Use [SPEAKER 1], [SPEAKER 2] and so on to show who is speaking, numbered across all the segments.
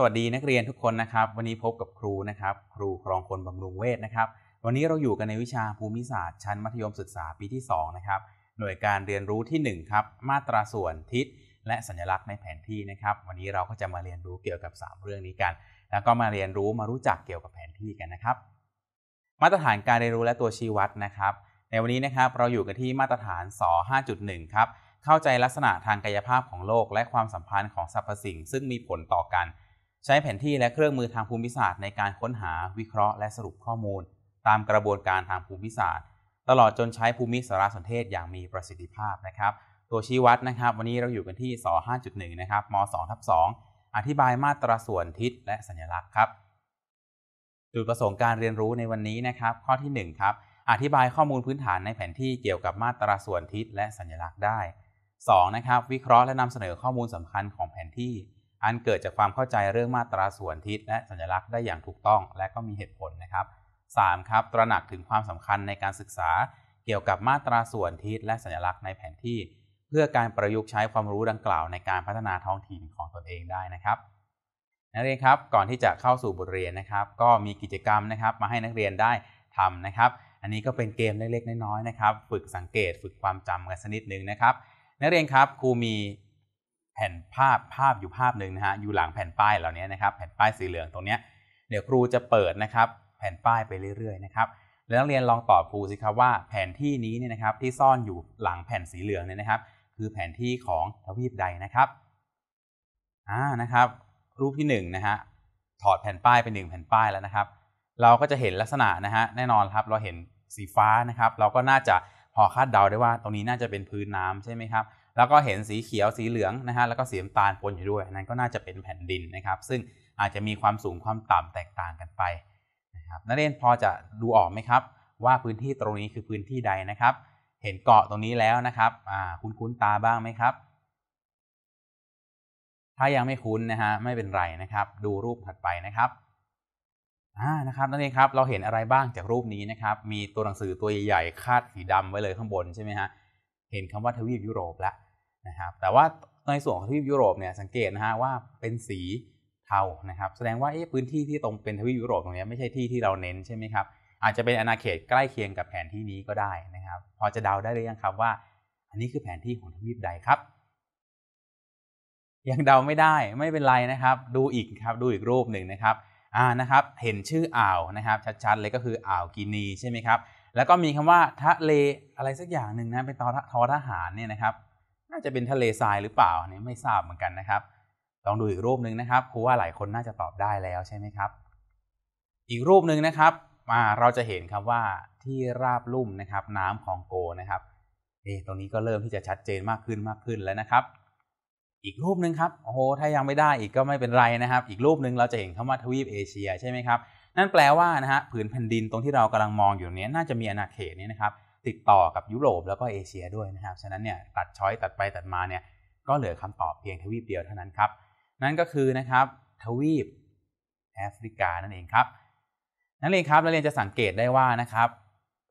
[SPEAKER 1] สวัสดีนักเรียนทุกคนนะครับ วันนี้พบกับครูนะครับครูครองคนบำรุงเวชนะครับวันนี้เราอยู่กันในวิชาภูมิศาสตร์ชั้นมัธยมศึกษาปีที่2นะครับหน่วยการเรียนรู้ที่1ครับมาตราส่วนทิศ และสัญลักษณ์ในแผนที่นะครับ วันนี้เราก็จะมาเรียนรู้เกี่ยวกับ 3 เรื่องนี้กัน แล้วก็มาเรียนรู้มารู้จักเกี่ยวกับแผนที่กันนะครับ มาตรฐานการเรียนรู้และตัวชี้วัดนะครับ ในวันนี้นะครับเราอยู่กันที่มาตรฐานส5.1ครับเข้าใจลักษณะทางกายภาพของโลก และความสัมพันธ์ของสรรพสิ่งซึ่งมีผลต่อกันใช้แผนที่และเครื่องมือทางภูมิศาสตร์ในการค้นหาวิเคราะห์ และสรุปข้อมูล ตามกระบวนการทางภูมิศาสตร์ ตลอดจนใช้ภูมิสารสนเทศอย่างมีประสิทธิภาพนะครับ ตัวชี้วัดนะครับ วันนี้เราอยู่กันที่ส5.1นะครับม2ทับ2อธิบายมาตราส่วนทิศและสัญลักษณ์ครับจุดประสงค์การเรียนรู้ในวันนี้นะครับ ข้อที่1ครับอธิบายข้อมูลพื้นฐานในแผนที่เกี่ยวกับมาตราส่วนทิศและสัญลักษณ์ได้ 2. นะครับวิเคราะห์และนำเสนอข้อมูลสำคัญของแผนที่อันเกิดจากความเข้าใจเรื่องมาตราส่วนทิศและสัญลักษณ์ได้อย่างถูกต้องและก็มีเหตุผลนะครับ 3. ครับ ตระหนักถึงความสำคัญในการศึกษาเกี่ยวกับมาตราส่วนทิศและสัญลักษณ์ในแผนที่ เพื่อการประยุกต์ใช้ความรู้ดังกล่าวในการพัฒนาท้องถิ่นของตนเองได้นะครับนักเรียนครับ ก่อนที่จะเข้าสู่บทเรียนนะครับ ก็มีกิจกรรมนะครับมาให้นักเรียนได้ทำนะครับ อันนี้ก็เป็นเกมเล็กๆน้อยๆนะครับ ฝึกสังเกตฝึกความจำกันสักนิดนึงนะครับ นักเรียนครับ ครูมีแผ่นภาพภาพอยู่ภาพหนึ่งนะฮะอยู่หลังแผ่นป้ายเหล่านี้นะครับ แผ่นป้ายสีเหลืองตรงนี้เดี๋ยวครูจะเปิดนะครับ แผ่นป้ายไปเรื่อยๆนะครับ แล้วนักเรียนลองตอบครูสิครับว่าแผนที่นี้เนี่ยนะครับ ที่ซ่อนอยู่หลังแผ่นสีเหลืองเนี่ยนะครับ คือแผนที่ของทวีปใดนะครับอ่านะครับ รูปที่1นนะฮะถอดแผ่นป้ายไป1แผ่นป้ายแล้วนะครับ เราก็จะเห็นลักษณะนะฮะแน่นอนครับ เราเห็นสีฟ้านะครับ เราก็น่าจะพอคาดเดาได้ว่าตรงนี้น่าจะเป็นพื้นน้ำใช่ไหมครับแล้วก็เห็นสีเขียวสีเหลืองนะฮะแล้วก็สีน้ำตาลปนอยู่ด้วยนั้นก็น่าจะเป็นแผ่นดินนะครับ ซึ่งอาจจะมีความสูงความต่ำแตกต่างกันไปนะครับนักเรียนพอจะดูออกไหมครับว่าพื้นที่ตรงนี้คือพื้นที่ใดนะครับ เห็นเกาะตรงนี้แล้วนะครับคุ้นคุ้นตาบ้างไหมครับ ถ้ายังไม่คุ้นนะฮะไม่เป็นไรนะครับ ดูรูปถัดไปนะครับอ่านะครับนั่นเองครับเราเห็นอะไรบ้างจากรูปนี้นะครับ มีตัวหนังสือตัวใหญ่ๆคาดสีดำไว้เลยข้างบนใช่ไหมฮะเห็นคำว่าทวีปยุโรปแล้วะครับแต่ว่าในส่วนของทวีปยุโรปเนี่ยสังเกตนะฮะว่าเป็นสีเทานะครับ แสดงว่าพื้นที่ที่ตรงเป็นทวีปยุโรปตรงนี้ไม่ใช่ที่ที่เราเน้นใช่ไหมครับอาจจะเป็นอาณาเขตใกล้เคียงกับแผนที่นี้ก็ได้นะครับ พอจะเดาได้หรือยังครับว่า อันนี้คือแผนที่ของทวีปใดครับยังเดาไม่ได้ไม่เป็นไรนะครับ ดูอีกครับดูอีกรูปหนึ่งนะครับ อ่านะครับ เห็นชื่ออ่าวนะครับ ชัดๆ เลยก็คืออ่าวกินีใช่ไหมครับ แล้วก็มีคำว่าทะเลอะไรสักอย่างหนึ่งนะเป็นทอทหารเนี่ยนะครับาจะเป็นทะเลทราย หรือเปล่าอันนี้ไม่ทราบเหมือนกันนะครับลองดูอีกรูปหนึ่งนะครับ ครูว่าหลายคนน่าจะตอบได้แล้วใช่ไหมครับ อีกรูปหนึ่งนะครับ มาเราจะเห็นครับว่าที่ราบลุ่มนะครับ น้ำของโกนะครับเอตรงนี้ก็เริ่มที่จะชัดเจนมากขึ้นมากขึ้นแล้วนะครับ อีกรูปหนึ่งครับโอ้โหถ้ายังไม่ได้อีกก็ไม่เป็นไรนะครับ อีกรูปหนึ่งเราจะเห็นคำว่าทวีปเอเชีย ใช่ไหมครับนั่นแปลว่านะฮะผืนแผ่นดินตรงที่เรากำลังมองอยู่นี้น่าจะมีอาณาเขตนี้นะครับติดต่อกับยุโรปแล้วก็เอเชีย ด้วยนะครับ ฉะนั้นเนี่ยตัดช้อยตัดไปตัดมาเนี่ย ก็เหลือคำตอบเพียงทวีปเดียวเท่านั้นครับ นั่นก็คือนะครับทวีป แอฟริกานั่นเองครับ นักเรียนครับ นักเรียนจะสังเกตได้ว่านะครับ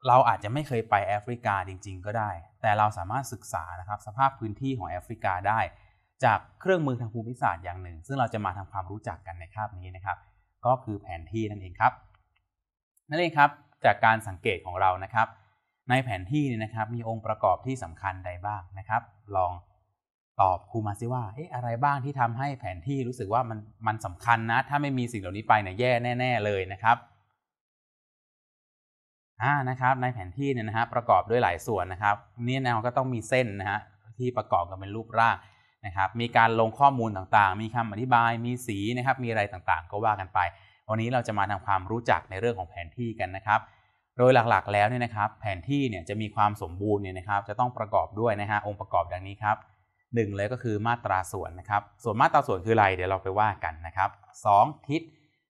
[SPEAKER 1] เราอาจจะไม่เคยไปแอฟริกาจริงๆ ก็ได้ แต่เราสามารถศึกษานะครับ สภาพพื้นที่ของแอฟริกาได้ จากเครื่องมือทางภูมิศาสตร์อย่างหนึ่ง ซึ่งเราจะมาทำความรู้จักกันในคาบนี้นะครับ ก็คือแผนที่นั่นเองครับ นั่นเองครับจากการสังเกตของเรานะครับในแผนที่เนี่ยนะครับ มีองค์ประกอบที่สำคัญใดบ้างนะครับ ลองตอบครูมาซิว่าเอ๊ะอะไรบ้างที่ทำให้แผนที่รู้สึกว่ามันมันสำคัญนะ ถ้าไม่มีสิ่งเหล่านี้ไปเนี่ยแย่แน่ ๆ เลยนะครับอ่านะครับ ในแผนที่เนี่ยนะฮะประกอบด้วยหลายส่วนนะครับนี่นะก็ต้องมีเส้นนะฮะที่ประกอบกันเป็นรูปร่างนะครับ มีการลงข้อมูลต่างๆ มีคำอธิบาย มีสีนะครับ มีอะไรต่างๆ ก็ว่ากันไป วันนี้เราจะมาทำความรู้จักในเรื่องของแผนที่กันนะครับโดยหลักๆแล้วเนี่ยนะครับ แผนที่เนี่ยจะมีความสมบูรณ์เนี่ยนะครับ จะต้องประกอบด้วยนะฮะองค์ประกอบดังนี้ครับหนึ่งเลยก็คือมาตราส่วนนะครับ ส่วนมาตราส่วนคืออะไรเดี๋ยวเราไปว่ากันนะครับ2ทิศ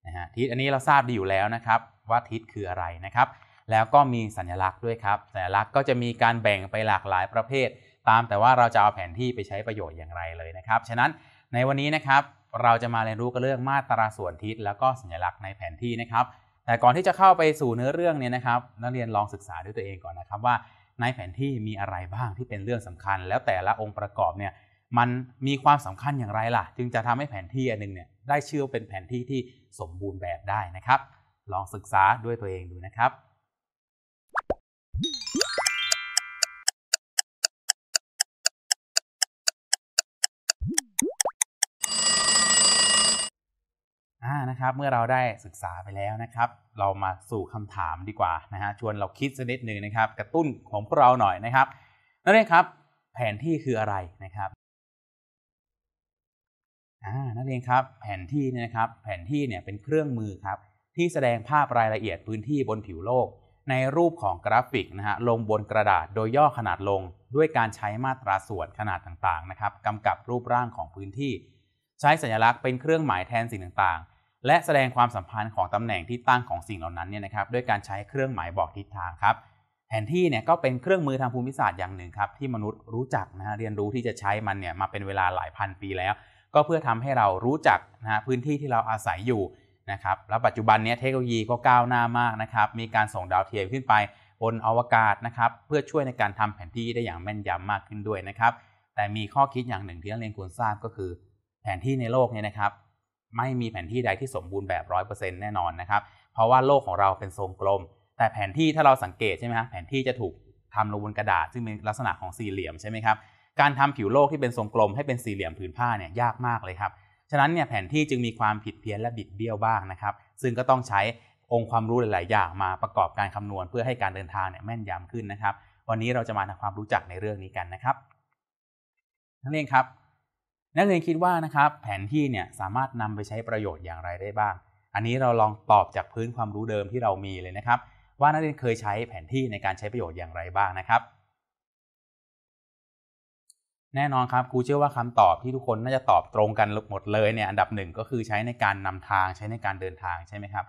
[SPEAKER 1] นะฮะทิศอันนี้เราทราบดีอยู่แล้วนะครับว่าทิศคืออะไรนะครับ แล้วก็มีสัญลักษณ์ด้วยครับสัญลักษณ์ก็จะมีการแบ่งไปหลากหลายประเภท ตามแต่ว่าเราจะเอาแผนที่ไปใช้ประโยชน์อย่างไรเลยนะครับฉะนั้นในวันนี้นะครับเราจะมาเรียนรู้กันเรื่องมาตราส่วนทิศแล้วก็สัญลักษณ์ในแผนที่นะครับแต่ก่อนที่จะเข้าไปสู่เนื้อเรื่องเนี่ยนะครับ นักเรียนลองศึกษาด้วยตัวเองก่อนนะครับ ว่าในแผนที่มีอะไรบ้างที่เป็นเรื่องสำคัญ แล้วแต่ละองค์ประกอบเนี่ย มันมีความสำคัญอย่างไรล่ะ จึงจะทำให้แผนที่อันนึงเนี่ยได้เชื่อเป็นแผนที่ที่สมบูรณ์แบบได้นะครับ ลองศึกษาด้วยตัวเองดูนะครับนะครับเมื่อเราได้ศึกษาไปแล้วนะครับ เรามาสู่คำถามดีกว่านะฮะชวนเราคิดสักนิดหนึ่งนะครับ กระตุ้นของพวกเราหน่อยนะครับ นั่นเองครับ แผนที่คืออะไรนะครับอ่านั่นเองครับ แผนที่นี่นะครับแผนที่เนี่ยเป็นเครื่องมือครับ ที่แสดงภาพรายละเอียดพื้นที่บนผิวโลก ในรูปของกราฟิกนะฮะลงบนกระดาษโดยย่อขนาดลงด้วยการใช้มาตราส่วนขนาดต่างๆนะครับกำกับรูปร่างของพื้นที่ ใช้สัญลักษณ์เป็นเครื่องหมายแทนสิ่งต่าง ๆและแสดงความสัมพันธ์ของตำแหน่งที่ตั้งของสิ่งเหล่านั้นเนี่ยนะครับด้วยการใช้เครื่องหมายบอกทิศทางครับ แผนที่เนี่ยก็เป็นเครื่องมือทางภูมิศาสตร์อย่างหนึ่งครับที่มนุษย์รู้จักนะฮะเรียนรู้ที่จะใช้มันเนี่ยมาเป็นเวลาหลายพันปีแล้ว ก็เพื่อทำให้เรารู้จักนะฮะพื้นที่ที่เราอาศัยอยู่นะครับแล้วปัจจุบันเนี้ยเทคโนโลยีก็ก้าวหน้ามากนะครับ มีการส่งดาวเทียมขึ้นไปบนอวกาศนะครับ เพื่อช่วยในการทำแผนที่ได้อย่างแม่นยำมากขึ้นด้วยนะครับ แต่มีข้อคิดอย่างหนึ่งที่นักเรียนควรทราบก็คือ แผนที่ในโลกเนี่ยนะครับไม่มีแผนที่ใดที่สมบูรณ์แบบร้อยเปอร์เซ็นต์แน่นอนนะครับ เพราะว่าโลกของเราเป็นทรงกลม แต่แผนที่ถ้าเราสังเกตใช่ไหมครับแผนที่จะถูกทำลงบนกระดาษ ซึ่งเป็นลักษณะของสี่เหลี่ยมใช่ไหมครับ การทำผิวโลกที่เป็นทรงกลมให้เป็นสี่เหลี่ยมผืนผ้าเนี่ยยากมากเลยครับ ฉะนั้นเนี่ยแผนที่จึงมีความผิดเพี้ยนและบิดเบี้ยวบ้างนะครับ ซึ่งก็ต้องใช้องค์ความรู้หลาย ๆ อย่างมาประกอบการคำนวณเพื่อให้การเดินทางเนี่ยแม่นยำขึ้นนะครับ วันนี้เราจะมาทำความรู้จักในเรื่องนี้กันนะครับ นั่นเองครับนักเรียนคิดว่านะครับแผนที่เนี่ยสามารถนำไปใช้ประโยชน์อย่างไรได้บ้าง อันนี้เราลองตอบจากพื้นความรู้เดิมที่เรามีเลยนะครับ ว่านักเรียนเคยใช้แผนที่ในการใช้ประโยชน์อย่างไรบ้างนะครับ แน่นอนครับครูเชื่อว่าคำตอบที่ทุกคนน่าจะตอบตรงกันหมดเลยเนี่ยอันดับหนึ่งก็คือใช้ในการนำทางใช้ในการเดินทางใช่ไหมครับ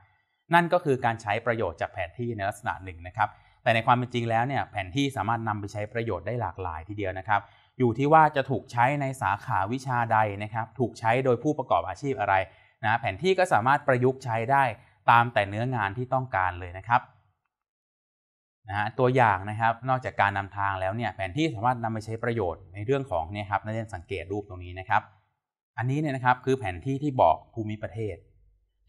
[SPEAKER 1] นั่นก็คือการใช้ประโยชน์จากแผนที่ในลักษณะหนึ่งนะครับ แต่ในความเป็นจริงแล้วเนี่ยแผนที่สามารถนำไปใช้ประโยชน์ได้หลากหลายทีเดียวนะครับอยู่ที่ว่าจะถูกใช้ในสาขาวิชาใดนะครับ ถูกใช้โดยผู้ประกอบอาชีพอะไรนะแผนที่ก็สามารถประยุกต์ใช้ได้ตามแต่เนื้องานที่ต้องการเลยนะครับนะฮะตัวอย่างนะครับนอกจากการนำทางแล้วเนี่ยแผนที่สามารถนำไปใช้ประโยชน์ในเรื่องของเนี่ยครับนักเรียนสังเกตรูปตรงนี้นะครับ อันนี้เนี่ยนะครับคือแผนที่ที่บอกภูมิประเทศ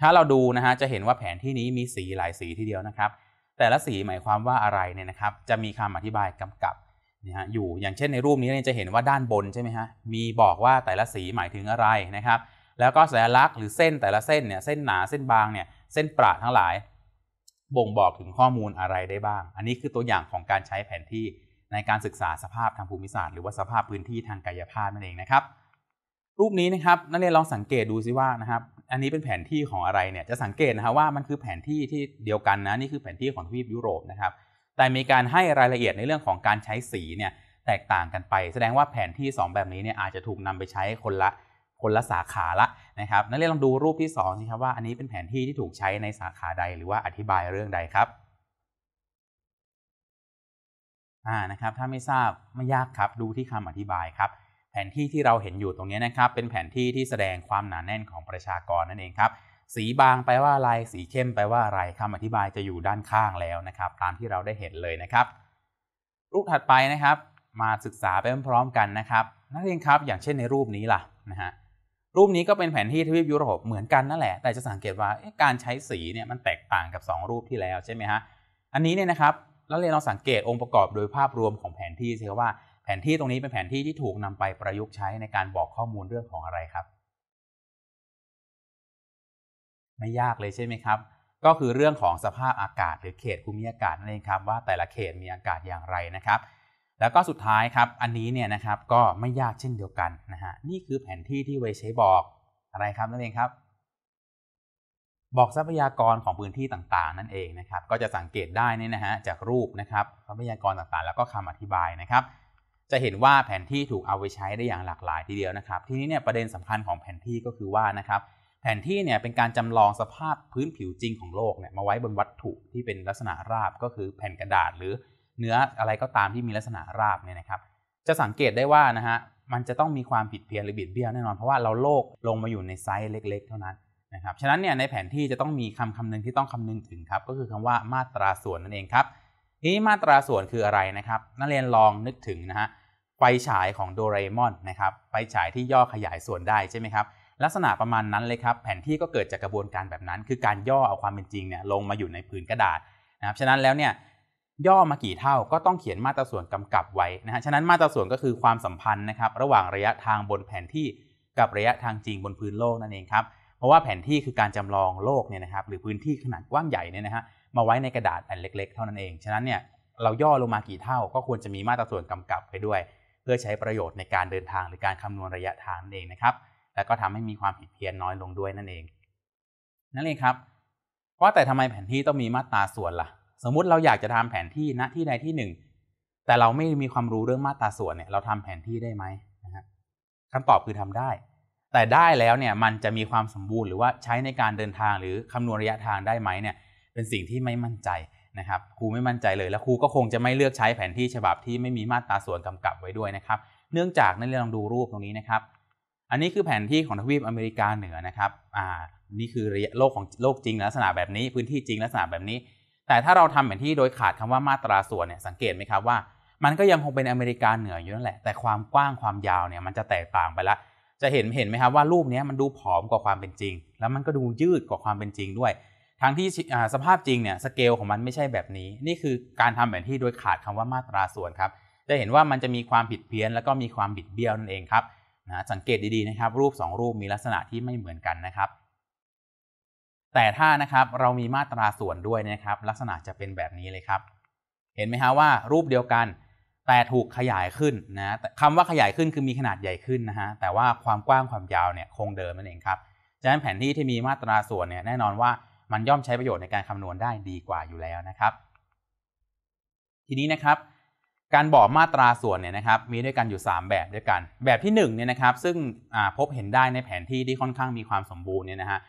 [SPEAKER 1] ถ้าเราดูนะฮะจะเห็นว่าแผนที่นี้มีสีหลายสีทีเดียวนะครับ แต่ละสีหมายความว่าอะไรเนี่ยนะครับ จะมีคำอธิบายกำกับนะฮะอยู่อย่างเช่นในรูปนี้เนี่ยจะเห็นว่าด้านบนใช่ไหมฮะมีบอกว่าแต่ละสีหมายถึงอะไรนะครับ แล้วก็สัญลักษณ์หรือเส้นแต่ละเส้นเนี่ยเส้นหนาเส้นบางเนี่ยเส้นประทั้งหลาย บ่งบอกถึงข้อมูลอะไรได้บ้าง อันนี้คือตัวอย่างของการใช้แผนที่ในการศึกษาสภาพทางภูมิศาสตร์ หรือว่าสภาพพื้นที่ทางกายภาพนั่นเองนะครับ รูปนี้นะครับนักเรียนลองสังเกตดูซิว่านะครับ อันนี้เป็นแผนที่ของอะไรเนี่ยจะสังเกตนะฮะว่ามันคือแผนที่ที่เดียวกันนะนี่คือแผนที่ของทวีปยุโรปนะครับแต่มีการให้รายละเอียดในเรื่องของการใช้สีเนี่ยแตกต่างกันไป แสดงว่าแผนที่ 2 แบบนี้เนี่ย อาจจะถูกนำไปใช้คนละคนละสาขาละนะครับนักเรียนลองดูรูปที่2สิครับว่าอันนี้เป็นแผนที่ที่ถูกใช้ในสาขาใดหรือว่าอธิบายเรื่องใดครับ อ่านะครับ ถ้าไม่ทราบไม่ยากครับ ดูที่คำอธิบายครับ แผนที่ที่เราเห็นอยู่ตรงนี้นะครับ เป็นแผนที่ที่แสดงความหนาแน่นของประชากรนั่นเองครับสีบางไปว่าอะไร สีเข้มไปว่าอะไรคำอธิบายจะอยู่ด้านข้างแล้วนะครับ ตามที่เราได้เห็นเลยนะครับ รูปถัดไปนะครับ มาศึกษาไปพร้อมๆกันนะครับ นักเรียนครับ อย่างเช่นในรูปนี้ล่ะนะฮะ รูปนี้ก็เป็นแผนที่ทวีปยุโรปเหมือนกันนั่นแหละ แต่จะสังเกตว่าการใช้สีเนี่ยมันแตกต่างกับ 2 รูปที่แล้วใช่ไหมฮะ อันนี้เนี่ยนะครับ นักเรียนเราสังเกตองค์ประกอบโดยภาพรวมของแผนที่ใช่ว่าแผนที่ตรงนี้เป็นแผนที่ที่ถูกนำไปประยุกต์ใช้ในการบอกข้อมูลเรื่องของอะไรครับไม่ยากเลยใช่ไหมครับ ก็คือเรื่องของสภาพอากาศ หรือเขตภูมิอากาศนั่นเองครับ ว่าแต่ละเขตมีอากาศอย่างไรนะครับ แล้วก็สุดท้ายครับอันนี้เนี่ยนะครับก็ไม่ยากเช่นเดียวกันนะฮะนี่คือแผนที่ที่ไว้ใช้บอกอะไรครับ นั่นเองครับ บอกทรัพยากรของพื้นที่ต่าง ๆ นั่นเองนะครับ ก็จะสังเกตได้นี่นะฮะจากรูปนะครับทรัพยากรต่างๆ แล้วก็คำอธิบายนะครับ จะเห็นว่าแผนที่ถูกเอาไปใช้ได้อย่างหลากหลายทีเดียวนะครับทีนี้เนี่ยประเด็นสำคัญของแผนที่ก็คือว่านะครับแผนที่เนี่ยเป็นการจำลองสภาพพื้นผิวจริงของโลกเนี่ยมาไว้บนวัตถุที่เป็นลักษณะราบก็คือแผ่นกระดาษ หรือเนื้ออะไรก็ตามที่มีลักษณะราบเนี่ยนะครับจะสังเกตได้ว่านะฮะมันจะต้องมีความผิดเพี้ยนหรือบิดเบี้ยวแน่นอนเพราะว่าเราโลกลงมาอยู่ในไซส์เล็กๆเท่านั้นนะครับฉะนั้นเนี่ยในแผนที่จะต้องมีคำคำหนึงที่ต้องคำนึงถึงครับก็คือคำว่ามาตราส่วนนั่นเองครับทีนี้มาตราส่วนคืออะไรนะครับนักเรียนลองนึกถึงนะฮะไฟฉายของโดเรมอนนะครับไฟฉายที่ย่อขยายส่วนได้ใช่ไหมครับลักษณะประมาณนั้นเลยครับ แผนที่ก็เกิดจากกระบวนการแบบนั้น คือการย่อเอาความเป็นจริงเนี่ยลงมาอยู่ในผืนกระดาษนะครับ ฉะนั้นแล้วเนี่ยย่อมากี่เท่าก็ต้องเขียนมาตราส่วนกำกับไว้นะฮะฉะนั้นมาตราส่วนก็คือความสัมพันธ์นะครับ ระหว่างระยะทางบนแผนที่กับระยะทางจริงบนพื้นโลกนั่นเองครับเพราะว่าแผนที่คือการจำลองโลกเนี่ยนะครับหรือพื้นที่ขนาดกว้างใหญ่เนี่ยนะฮะมาไว้ในกระดาษแผ่นเล็กๆเท่านั้นเอง ฉะนั้นเนี่ยเราย่อลงมากี่เท่าก็ควรจะมีมาตราส่วนกำกับไปด้วย เพื่อใช้ประโยชน์ในการเดินทางหรือการคำนวณระยะทางนั่นเองนะครับและก็ทำให้มีความผิดเพี้ยนน้อยลงด้วยนั่นเอง นั่นเองครับ ว่าแต่ทำไมแผนที่ต้องมีมาตราส่วนละ่ะสมมุติเราอยากจะทำแผนที่ณที่ใดที่หนึ่ง แต่เราไม่มีความรู้เรื่องมาตราส่วนเนี่ย เราทำแผนที่ได้ไหมนะฮะคำตอบคือทำได้ แต่ได้แล้วเนี่ยมันจะมีความสมบูรณ์หรือว่าใช้ในการเดินทางหรือคำนวณระยะทางได้ไหมเนี่ย เป็นสิ่งที่ไม่มั่นใจนะครับครูไม่มั่นใจเลยและครูก็คงจะไม่เลือกใช้แผนที่ฉบับที่ไม่มีมาตราส่วนกำกับไว้ด้วยนะครับ เนื่องจากนั่นลองดูรูปตรงนี้นะครับอันนี้คือแผนที่ของทวีปอเมริกาเหนือนะครับ อ่า นี่คือโลกของโลกจริงลักษณะแบบนี้พื้นที่จริงลักษณะแบบนี้ แต่ถ้าเราทำแผนที่โดยขาดคำว่ามาตราส่วนเนี่ยสังเกตไหมครับว่า มันก็ยังคงเป็นอเมริกาเหนืออยู่นั่นแหละ แต่ความกว้างความยาวเนี่ยมันจะแตกต่างไปละ จะเห็นเห็นไหมครับว่ารูปนี้มันดูผอมกว่าความเป็นจริง แล้วมันก็ดูยืดกว่าความเป็นจริงด้วยทั้งที่สภาพจริงเนี่ยสเกลของมันไม่ใช่แบบนี้ นี่คือการทำแผนที่โดยขาดคำว่ามาตราส่วนครับ จะเห็นว่ามันจะมีความผิดเพี้ยน แล้วก็มีความบิดเบี้ยวนั่นเองครับนะสังเกตดีๆนะครับ รูป2รูปมีลักษณะที่ไม่เหมือนกันนะครับ แต่ถ้านะครับเรามีมาตราส่วนด้วยนะครับลักษณะจะเป็นแบบนี้เลยครับ เห็นไหมฮะว่ารูปเดียวกันแต่ถูกขยายขึ้นนะคำว่าขยายขึ้นคือมีขนาดใหญ่ขึ้นนะฮะแต่ว่าความกว้างความยาวเนี่ยคงเดิมนั่นเองครับัะนั้นแผนที่ที่มีมาตราส่วนเนี่ย แน่นอนว่ามันย่อมใช้ประโยชน์ในการคำนวณได้ดีกว่าอยู่แล้วนะครับ ทีนี้นะครับการบอกมาตราส่วนเนี่ยนะครับมีด้วยกันอยู่ 3 แบบด้วยกัน แบบที่1เนี่ยนะครับซึ่งพบเห็นได้ในแผนที่ที่ค่อนข้างมีความสมบูรณ์เนี่ยนะฮะ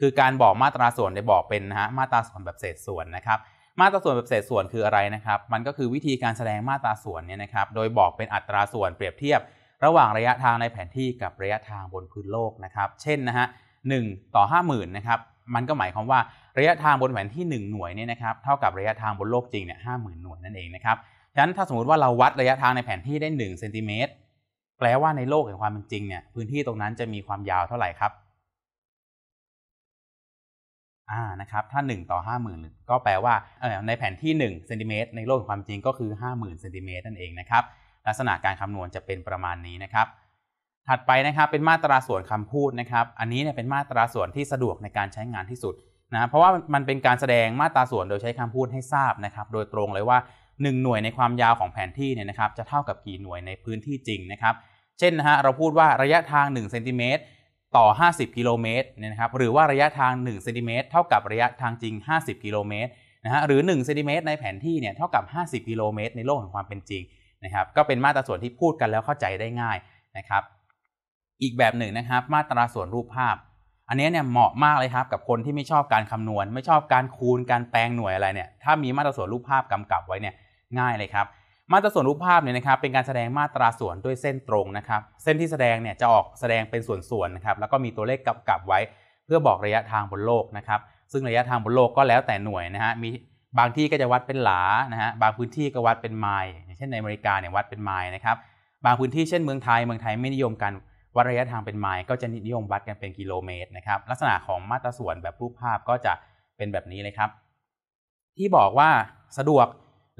[SPEAKER 1] คือการบอกมาตราส่วนได้บอกเป็นนะฮะมาตราส่วนแบบเศษส่วนนะครับ มาตราส่วนแบบเศษส่วนคืออะไรนะครับ มันก็คือวิธีการแสดงมาตราส่วนเนี่ยนะครับโดยบอกเป็นอัตราส่วนเปรียบเทียบระหว่างระยะทางในแผนที่กับระยะทางบนพื้นโลกนะครับเช่นนะฮะหต่อ50,000นะครับมันก็หมายความว่าระยะทางบนแผนที่1หน่วยเนี่ยนะครับเท่ากับระยะทางบนโลกจริงเนี่ยห้าหมื่นหน่วยนั่นเองนะครับฉะนั้นถ้าสมมติว่าเราวัดระยะทางในแผนที่ได้1เซนติเมตรแปลว่าในโลกแห่งความเป็นจริงเนี่ย พื้นที่ตรงนั้นจะมีความยาวเท่าไหร่ครับ อ่านะครับถ้า1ต่อ5 0,000ก็แปลว่าในแผนที่1เซนติเมตรในโลกแห่งความจริงก็คือ50,000เซนติเมตรนั่นเองนะครับ ลักษณะการคำนวณจะเป็นประมาณนี้นะครับ ถัดไปนะครับ เป็นมาตราส่วนคำพูดนะครับ อันนี้เนี่ยเป็นมาตราส่วนที่สะดวกในการใช้งานที่สุดนะ เพราะว่ามันเป็นการแสดงมาตราส่วนโดยใช้คำพูดให้ทราบนะครับ โดยตรงเลยว่าหนึ่งหน่วยในความยาวของแผนที่เนี่ยนะครับจะเท่ากับกี่หน่วยในพื้นที่จริงนะครับ เช่นนะฮะเราพูดว่าระยะทาง1เซนติเมตรต่อ50กิโลเมตรเนี่ยนะครับหรือว่าระยะทาง1เซนติเมตรเท่ากับระยะทางจริง 50กิโลเมตรนะฮะหรือ1เซนติเมตรในแผนที่เนี่ยเท่ากับ 50กิโลเมตรในโลกของความเป็นจริงนะครับ ก็เป็นมาตราส่วนที่พูดกันแล้วเข้าใจได้ง่ายนะครับ อีกแบบหนึ่งนะครับมาตราส่วนรูปภาพ อันนี้เนี่ยเหมาะมากเลยครับกับคนที่ไม่ชอบการคำนวณ ไม่ชอบการคูณการแปลงหน่วยอะไรเนี่ยถ้ามีมาตราส่วนรูปภาพกำกับไว้เนี่ยง่ายเลยครับมาตราส่วนรูปภาพเนี่ยนะครับเป็นการแสดงมาตราส่วนด้วยเส้นตรงนะครับ เส้นที่แสดงเนี่ยจะออกแสดงเป็นส่วนๆนะครับแล้วก็มีตัวเลขกำกับไว้เพื่อบอกระยะทางบนโลกนะครับซึ่งระยะทางบนโลกก็แล้วแต่หน่วยนะฮะมีบางที่ก็จะวัดเป็นหลานะฮะบางพื้นที่ก็วัดเป็นไมล์เช่นในอเมริกาเนี่ยวัดเป็นไมล์นะครับ บางพื้นที่เช่นเมืองไทยเมืองไทยไม่นิยมกัน วัดระยะทางเป็นไมล์ก็จะนิยมวัดกันเป็นกิโลเมตรนะครับลักษณะของมาตราส่วนแบบรูปภาพก็จะเป็นแบบนี้เลยครับ ที่บอกว่าสะดวก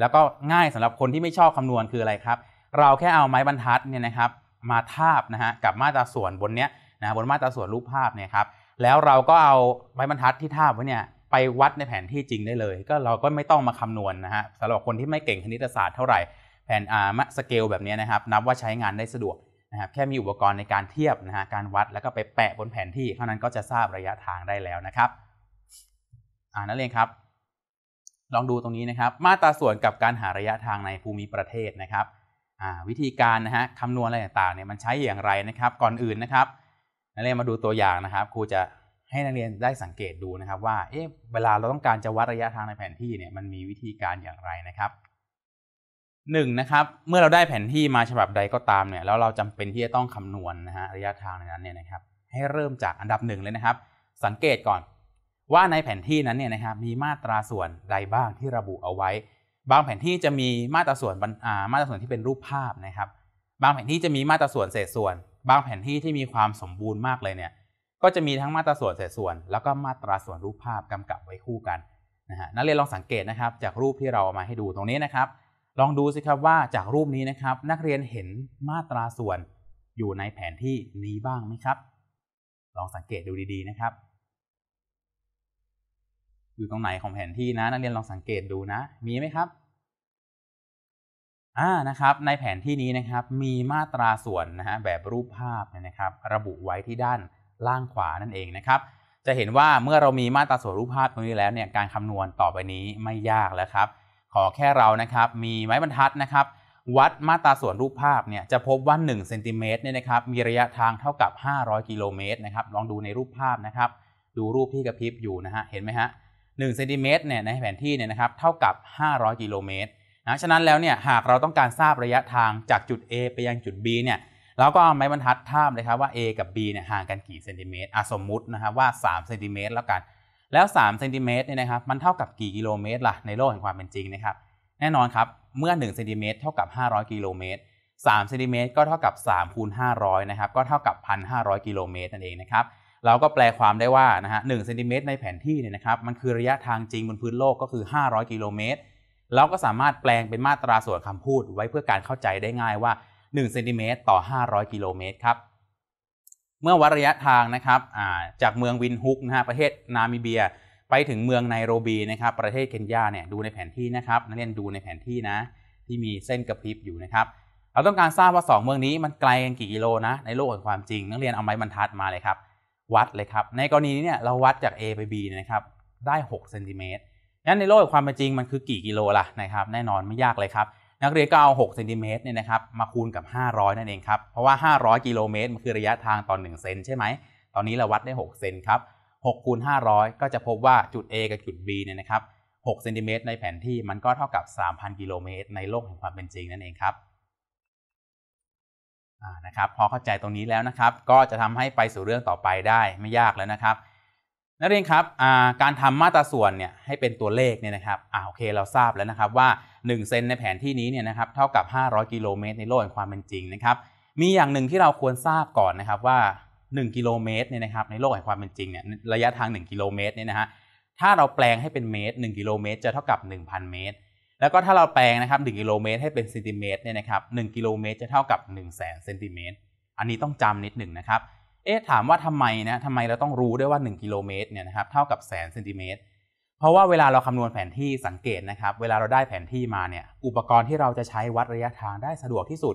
[SPEAKER 1] แล้วก็ง่ายสำหรับคนที่ไม่ชอบคำนวณคืออะไรครับ เราแค่เอาไม้บรรทัดเนี่ยนะครับ มาทาบนะฮะกับมาตราส่วนบนเนี้ยนะบนมาตราส่วนรูปภาพเนี่ยครับ แล้วเราก็เอาไม้บรรทัดที่ทาบไว้เนี่ยไปวัดในแผนที่จริงได้เลย ก็เราก็ไม่ต้องมาคำนวณนนะฮะสำหรับคนที่ไม่เก่งคณิตศาสตร์เท่าไหร่ แผนอ์มสเกลแบบนี้นะครับ นับว่าใช้งานได้สะดวกนะครับแค่มีอุปกรณ์ในการเทียบนะฮะการวัดแล้วก็ไปแปะบนแผนที่เท่านั้นก็จะทราบระยะทางได้แล้วนะครับอ่านันเรียนครับลองดูตรงนี้นะครับ มาตราส่วนกับการหาระยะทางในภูมิประเทศนะครับวิธีการนะฮะคำนวณอะไรต่างๆเนี่ยมันใช้อย่างไรนะครับ ก่อนอื่นนะครับนักเรียนมาดูตัวอย่างนะครับครูจะให้นักเรียนได้สังเกตดูนะครับว่าเอ๊ะเวลาเราต้องการจะวัดระยะทางในแผนที่เนี่ยมันมีวิธีการอย่างไรนะครับหนึ่งนะครับเมื่อเราได้แผนที่มาฉบับใดก็ตามเนี่ยแล้วเราจำเป็นที่จะต้องคำนวณนะฮะระยะทางในนั้นเนี่ยนะครับ ให้เริ่มจากอันดับหนึ่งเลยนะครับ สังเกตก่อนว่าในแผนที่นั้นเนี่ยนะครับ มีมาตราส่วนใดบ้างที่ระบุเอาไว้ บางแผนที่จะมีมาตราส่วนมาตราส่วนที่เป็นรูปภาพนะครับ บางแผนที่จะมีมาตราส่วนเศษส่วน บางแผนที่ที่มีความสมบูรณ์มากเลยเนี่ย ก็จะมีทั้งมาตราส่วนเศษส่วนแล้วก็มาตราส่วนรูปภาพกำกับไว้คู่กันนะฮะนักเรียนลองสังเกตนะครับ จากรูปที่เราเอามาให้ดูตรงนี้นะครับ ลองดูสิครับว่าจากรูปนี้นะครับ นักเรียนเห็นมาตราส่วนอยู่ในแผนที่นี้บ้างไหมครับลองสังเกตดูดี ๆนะครับอยู่ตรงไหนของแผนที่นะ นักเรียนลองสังเกตดูนะมีไหมครับอ่านะครับ ในแผนที่นี้นะครับ มีมาตราส่วนนะฮะแบบรูปภาพนะครับ ระบุไว้ที่ด้านล่างขวานั่นเองนะครับ จะเห็นว่าเมื่อเรามีมาตราส่วนรูปภาพตรงนี้แล้วเนี่ย การคำนวณต่อไปนี้ไม่ยากแล้วครับ ขอแค่เรานะครับ มีไม้บรรทัดนะครับ วัดมาตราส่วนรูปภาพเนี่ย จะพบว่า1เซนติเมตรเนี่ยนะครับ มีระยะทางเท่ากับ500กิโลเมตรนะครับ ลองดูในรูปภาพนะครับ ดูรูปที่กระพริบอยู่นะฮะเห็นไหมฮะ1เซนติเมตรเนี่ยในแผนที่เนี่ยนะครับเท่ากับ 500กิโลเมตรนะฉะนั้นแล้วเนี่ยหากเราต้องการทราบระยะทางจากจุด A ไปยังจุด B เนี่ยเราก็เอาไม้บรรทัดทาบเลยครับว่า A กับ B เนี่ยห่างกันกี่เซนติเมตรอสมมุตินะครับว่า3เซนติเมตรแล้วกัน แล้ว3เซนติเมตรเนี่ยนะครับมันเท่ากับกี่กิโลเมตรล่ะในโลกแห่งความเป็นจริงนะครับ แน่นอนครับเมื่อ1เซนติเมตรเท่ากับ 500กิโลเมตร3เซนติเมตรก็เท่ากับ3คูณ500นะครับก็เท่ากับ1,500กิโลเมตรนั่นเองนะครับเราก็แปลความได้ว่านะฮะหเซนติเมตรในแผนที่เนี่ยนะครับ มันคือระยะทางจริงบนพื้นโลกก็คือ 500 กิโลเมตร เราก็สามารถแปลงเป็นมาตราส่วนคำพูดไว้เพื่อการเข้าใจได้ง่ายว่า1เซนติเมตรต่อ 500 กิโลเมตรครับ เมื่อวัดระยะทางนะครับจากเมืองวินฮุกนะฮะประเทศนามิเบีย ไปถึงเมืองไนโรบีนะครับประเทศเคนยาเนี่ยดูในแผนที่นะครับนักเรียนดูในแผนที่นะที่มีเส้นกระพริบอยู่นะครับเราต้องการทราบว่า 2 เมืองนี้มันไกลกันกี่กิโลนะในโลกแห่งความจริง นักเรียนเอาไม้บรรทัดมาเลยครับวัดเลยครับ ในกรณีนี้เนี่ยเราวัดจาก A ไป B นะครับได้6เซนติเมตรงั้น ในโลกความเป็นจริงมันคือกี่กิโลล่ะนะครับแน่นอนไม่ยากเลยครับนักเรียนก็เอา6เซนติเมตรเนี่ยนะครับมาคูณกับ 500 นั่นเองครับเพราะว่า 500กิโลเมตรมันคือระยะทางต่อ1เซนใช่ไหมตอนนี้เราวัดได้6เซนครับ6คูณ500 ก็จะพบว่าจุด A กับจุด B เนี่ยนะครับ6เซนติเมตรในแผนที่มันก็เท่ากับ 3,000 กิโลเมตรในโลกแห่งความเป็นจริงนั่นเองครับนะครับพอเข้าใจตรงนี้แล้วนะครับก็จะทำให้ไปสู่เรื่องต่อไปได้ไม่ยากแล้วนะครับนักเรียนครับการทำมาตราส่วนเนี่ยให้เป็นตัวเลขเนี่ยนะครับอ่าโอเคเราทราบแล้วนะครับว่า1 เซนในแผนที่นี้เนี่ยนะครับเท่ากับ 500กิโลเมตรในโลกแห่งความเป็นจริงนะครับมีอย่างหนึ่งที่เราควรทราบก่อนนะครับว่า 1 กิโลเมตรเนี่ยนะครับในโลกแห่งความเป็นจริงเนี่ยระยะทาง 1กิโลเมตรเนี่ยนะฮะถ้าเราแปลงให้เป็นเมตร 1กิโลเมตรจะเท่ากับ1,000 เมตรแล้วก็ถ้าเราแปลงนะครับ1กิโลเมตรให้เป็นเซนติเมตรเนี่ยนะครับ1กิโลเมตร จะเท่ากับ1 0 0 0 0แสนเซนติเมตร อันนี้ต้องจำนิดหนึ่งนะครับเอ๊ะถามว่าทำไมนะทำไมเราต้องรู้ด้วยว่า 1 กิโลเมตรเนี่ยนะครับเท่ากับแสนเซนติเมตร เพราะว่าเวลาเราคำนวณแผนที่สังเกตนะครับเวลาเราได้แผนที่มาเนี่ยอุปกรณ์ที่เราจะใช้วัดระยะทางได้สะดวกที่สุด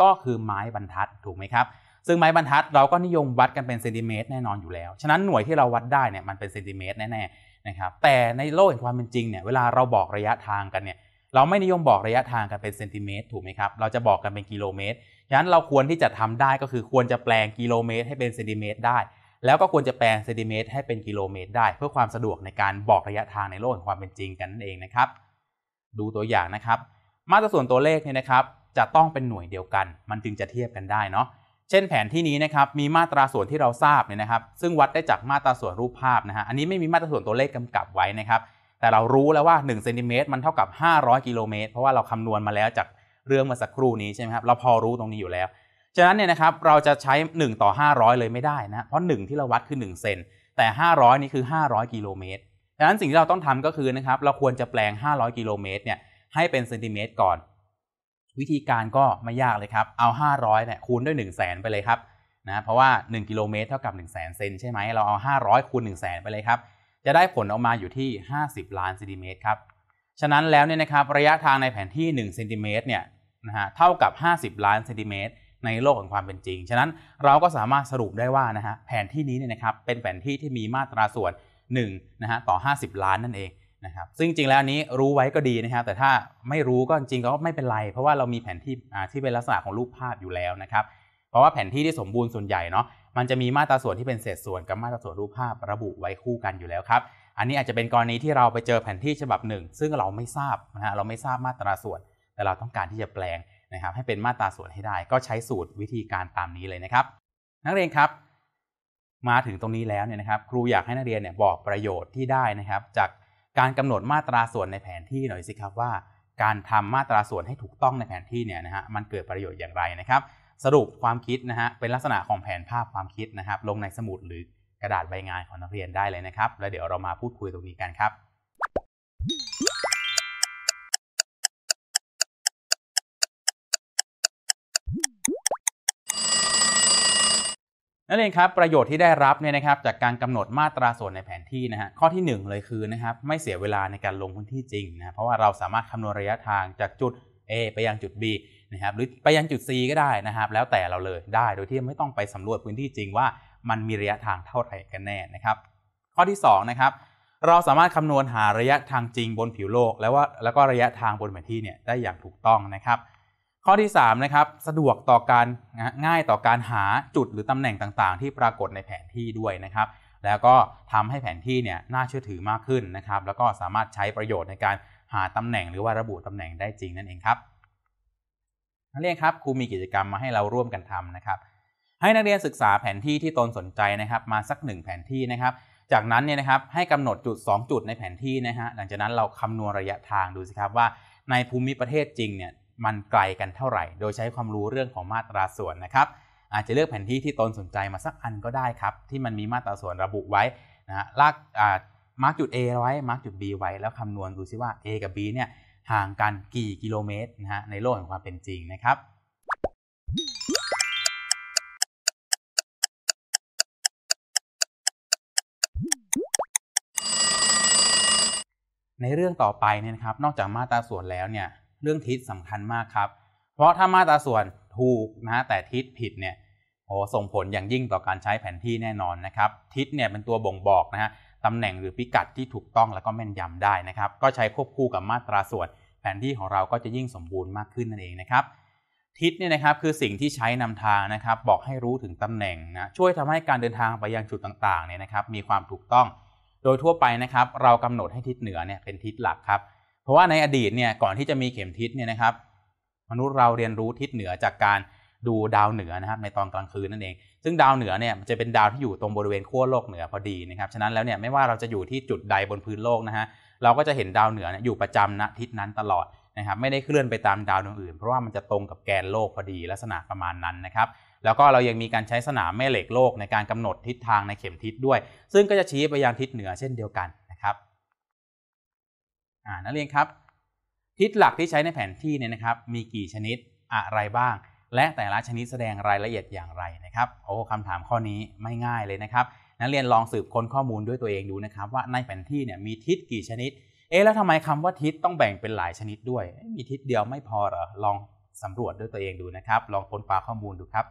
[SPEAKER 1] ก็คือไม้บรรทัดถูกไหมครับซึ่งไม้บรรทัดเราก็นิยมวัดกันเป็นเซนติเมตรแน่นอนอยู่แล้ว ฉะนั้นหน่วยที่เราวัดได้เนี่ยมันเป็นเซนติเมตรแน่ๆนะครับแต่ในโลกแห่งความเป็นจริงเนี่ยเวลาเราบอกระยะทางกันเนี่ยเราไม่นิยมบอกระยะทางกันเป็นเซนติเมตรถูกไหมครับ เราจะบอกกันเป็นกิโลเมตร ฉะนั้นเราควรที่จะทำได้ก็คือควรจะแปลงกิโลเมตรให้เป็นเซนติเมตรได้ แล้วก็ควรจะแปลงเซนติเมตรให้เป็นกิโลเมตรได้เพื่อความสะดวกในการบอกระยะทางในโลกแห่งความเป็นจริงกันนั่นเองนะครับ ดูตัวอย่างนะครับ มาตรส่วนตัวเลขเนี่ยนะครับ จะต้องเป็นหน่วยเดียวกัน มันจึงจะเทียบกันได้เนาะ เช่นแผนที่นี้นะครับ มีมาตราส่วนที่เราทราบเนี่ยนะครับ ซึ่งวัดได้จากมาตราส่วนรูปภาพนะฮะ อันนี้ไม่มีมาตราส่วนตัวเลขกำกับไว้นะครับแต่เรารู้แล้วว่า1เซนติเมตร มันเท่ากับ 500 กิโลเมตร เพราะว่าเราคำนวณมาแล้วจากเรื่องเมื่อสักครู่นี้ใช่ไหมครับ เราพอรู้ตรงนี้อยู่แล้ว ฉะนั้นเนี่ยนะครับ เราจะใช้ 1 ต่อ 500 เลยไม่ได้นะ เพราะ 1 ที่เราวัดคือ 1 เซน แต่ 500 นี่คือ 500 กิโลเมตรฉะนั้นสิ่งที่เราต้องทำก็คือนะครับ เราควรจะแปลง 500 กิโลเมตรเนี่ย ให้เป็นเซนติเมตรก่อน วิธีการก็ไม่ยากเลยครับ เอา 500 เนี่ยคูณด้วย 1 0 0 0 0แไปเลยครับ นะ เพราะว่า 1 กิโลเมตรเท่ากับ 1 0 0 0 0นเซนใช่ไหมเราเอา500คูณ1 0 0 0 0แไปเลยครับจะได้ผลออกมาอยู่ที่ 50 ล้านเซนติเมตรครับ ฉะนั้นแล้วเนี่ยนะครับระยะทางในแผนที่1เซนติเมตรเนี่ยนะฮะ เท่ากับ 50 ล้านเซนติเมตรในโลกแห่งความเป็นจริง ฉะนั้นเราก็สามารถสรุปได้ว่านะฮะแผนที่นี้เนี่ยนะครับเป็นแผนที่ที่มีมาตราส่วน 1 นะฮะต่อ 50 ล้านนั่นเองนะครับ ซึ่งจริงแล้วนี้รู้ไว้ก็ดีนะครับแต่ถ้าไม่รู้ก็จริงก็ไม่เป็นไร เพราะว่าเรามีแผนที่ที่เป็นลักษณะของรูปภาพอยู่แล้วนะครับ เพราะว่าแผนที่ที่สมบูรณ์ส่วนใหญ่เนาะมันจะมีมาตราส่วนที่เป็นเศษส่วนกับมาตราส่วนรูปภาพระบุไว้คู่กันอยู่แล้วครับ อันนี้อาจจะเป็นกรณีที่เราไปเจอแผนที่ฉบับหนึ่ง ซึ่งเราไม่ทราบนะฮะเราไม่ทราบมาตราส่วน แต่เราต้องการที่จะแปลงนะครับ ให้เป็นมาตราส่วนให้ได้ก็ใช้สูตรวิธีการตามนี้เลยนะครับ นักเรียนครับ มาถึงตรงนี้แล้วเนี่ยนะครับครูอยากให้นักเรียนเนี่ยบอกประโยชน์ที่ได้นะครับ จากการกำหนดมาตราส่วนในแผนที่หน่อยสิครับว่า การทำมาตราส่วนให้ถูกต้องในแผนที่เนี่ยนะฮะมันเกิดประโยชน์อย่างไรนะครับสรุปความคิดนะฮะเป็นลักษณะของแผนภาพความคิดนะครับลงในสมุดหรือกระดาษใบงานของนักเรียนได้เลยนะครับ แล้วเดี๋ยวเรามาพูดคุยตรงนี้กันครับนั่นเองครับประโยชน์ที่ได้รับเนี่ยนะครับ จากการกำหนดมาตราส่วนในแผนที่นะฮะข้อที่ 1 เลยคือนะครับไม่เสียเวลาในการลงพื้นที่จริงนะเพราะว่าเราสามารถคำนวณระยะทางจากจุด A ไปยังจุด B นะครับหรือไปยันจุด C ก็ได้นะครับ แล้วแต่เราเลยได้โดย ที่ไม่ต้องไป สำรวจพื้นที่จริงว่า มันมีระยะทางเท่าไหร่กันแน่นะครับ ข้อที่2นะครับเราสามารถคำนวณหาระยะทางจริงบนผิวโลก แล้วว่าแล้วก็ระยะทางบนแผนที่เนี่ยได้อย่างถูกต้องนะครับ ข้อที่3นะครับสะดวกต่อการง่ายต่อการหาจุดหรือตำแหน่งต่างๆ ที่ปรากฏในแผนที่ด้วยนะครับ แล้วก็ทำให้แผนที่เนี่ยน่าเชื่อถือมากขึ้นนะครับ แล้วก็สามารถใช้ประโยชน์ในการหาตำแหน่งหรือว่าระบุตำแหน่งได้จริงนั่นเองครับนักเรียนครับครูมีกิจกรรมมาให้เราร่วมกันทำนะครับให้นักเรียนศึกษาแผนที่ที่ตนสนใจนะครับ มาสัก 1 แผนที่นะครับ จากนั้นเนี่ยนะครับให้กำหนดจุด 2 จุดในแผนที่นะฮะหลังจากนั้นเราคำนวณระยะทางดูสิครับว่า ในภูมิประเทศจริงเนี่ย มันไกลกันเท่าไหร่ โดยใช้ความรู้เรื่องของมาตราส่วนนะครับอาจจะเลือกแผนที่ที่ตนสนใจมาสักอันก็ได้ครับที่มันมีมาตราส่วนระบุไว้นะฮะลากมาร์กจุด A ไว้มาร์กจุด B ไว้แล้วคำนวณดูซิว่า A กับ B เนี่ยห่างกันกี่กิโลเมตรนะฮะในโลกแห่งความเป็นจริงนะครับ ในเรื่องต่อไปเนี่ยนะครับนอกจากมาตราส่วนแล้วเนี่ยเรื่องทิศสำคัญมากครับ เพราะถ้ามาตราส่วนถูกนะแต่ทิศผิดเนี่ยโอ้ส่งผลอย่างยิ่งต่อการใช้แผนที่แน่นอนนะครับ ทิศเนี่ยเป็นตัวบ่งบอกนะฮะตำแหน่งหรือพิกัดที่ถูกต้องแล้วก็แม่นยำได้นะครับ ก็ใช้ควบคู่กับมาตราส่วนแผนที่ของเราก็จะยิ่งสมบูรณ์มากขึ้นนั่นเองนะครับ ทิศเนี่ยนะครับคือสิ่งที่ใช้นำทางนะครับ บอกให้รู้ถึงตำแหน่งนะช่วยทำให้การเดินทางไปยังจุดต่างๆเนี่ยนะครับ มีความถูกต้อง โดยทั่วไปนะครับ เรากำหนดให้ทิศเหนือเนี่ยเป็นทิศหลักครับ เพราะว่าในอดีตเนี่ยก่อนที่จะมีเข็มทิศเนี่ยนะครับ มนุษย์เราเรียนรู้ทิศเหนือจากการดูดาวเหนือนะครับในตอนกลางคืนนั่นเองซึ่งดาวเหนือเนี่ยจะเป็นดาวที่อยู่ตรงบริเวณขั้วโลกเหนือพอดีนะครับฉะนั้นแล้วเนี่ยไม่ว่าเราจะอยู่ที่จุดใดบนพื้นโลกนะฮะเราก็จะเห็นดาวเหนืออยู่ประจำณทิศนั้นตลอดนะครับไม่ได้เคลื่อนไปตามดาวดวงอื่นเพราะว่ามันจะตรงกับแกนโลกพอดีลักษณะประมาณนั้นนะครับ แล้วก็เรายังมีการใช้สนามแม่เหล็กโลกในการกำหนดทิศทางในเข็มทิศด้วย ซึ่งก็จะชี้ไปยังทิศเหนือเช่นเดียวกันนะครับนักเรียนครับ ทิศหลักที่ใช้ในแผนที่เนี่ยนะครับ มีกี่ชนิดอะไรบ้าง และแต่ละชนิดแสดงรายละเอียดอย่างไรนะครับโอ้คำถามข้อนี้ไม่ง่ายเลยนะครับนักเรียนลองสืบค้นข้อมูลด้วยตัวเองดูนะครับว่าในแผนที่เนี่ยมีทิศกี่ชนิด เอ๊ะแล้วทำไมคำว่าทิศต้องแบ่งเป็นหลายชนิดด้วย มีทิศเดียวไม่พอหรอลองสำรวจด้วยตัวเองดูนะครับ ลองค้นคว้าข้อมูลดูครับ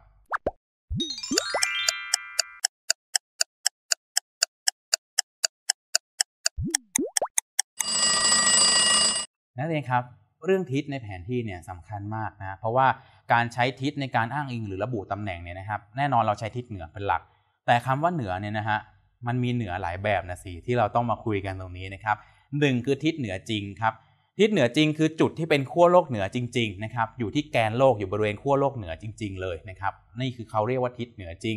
[SPEAKER 1] นักเรียนครับ เรื่องทิศในแผนที่เนี่ยสำคัญมากนะเพราะว่าการใช้ทิศในการอ้างอิงหรือระบุตำแหน่งเนี่ยนะครับแน่นอนเราใช้ทิศเหนือเป็นหลักแต่คำว่าเหนือเนี่ยนะฮะ มันมีเหนือหลายแบบนะสิที่เราต้องมาคุยกันตรงนี้นะครับหนึ่งคือทิศเหนือจริงครับทิศเหนือจริง คือจุดที่เป็นขั้วโลกเหนือจริงๆนะครับอยู่ที่แกนโลกอยู่บริเวณขั้วโลกเหนือจริง ๆ เลยนะครับนี่คือเขาเรียกว่าทิศเหนือจริง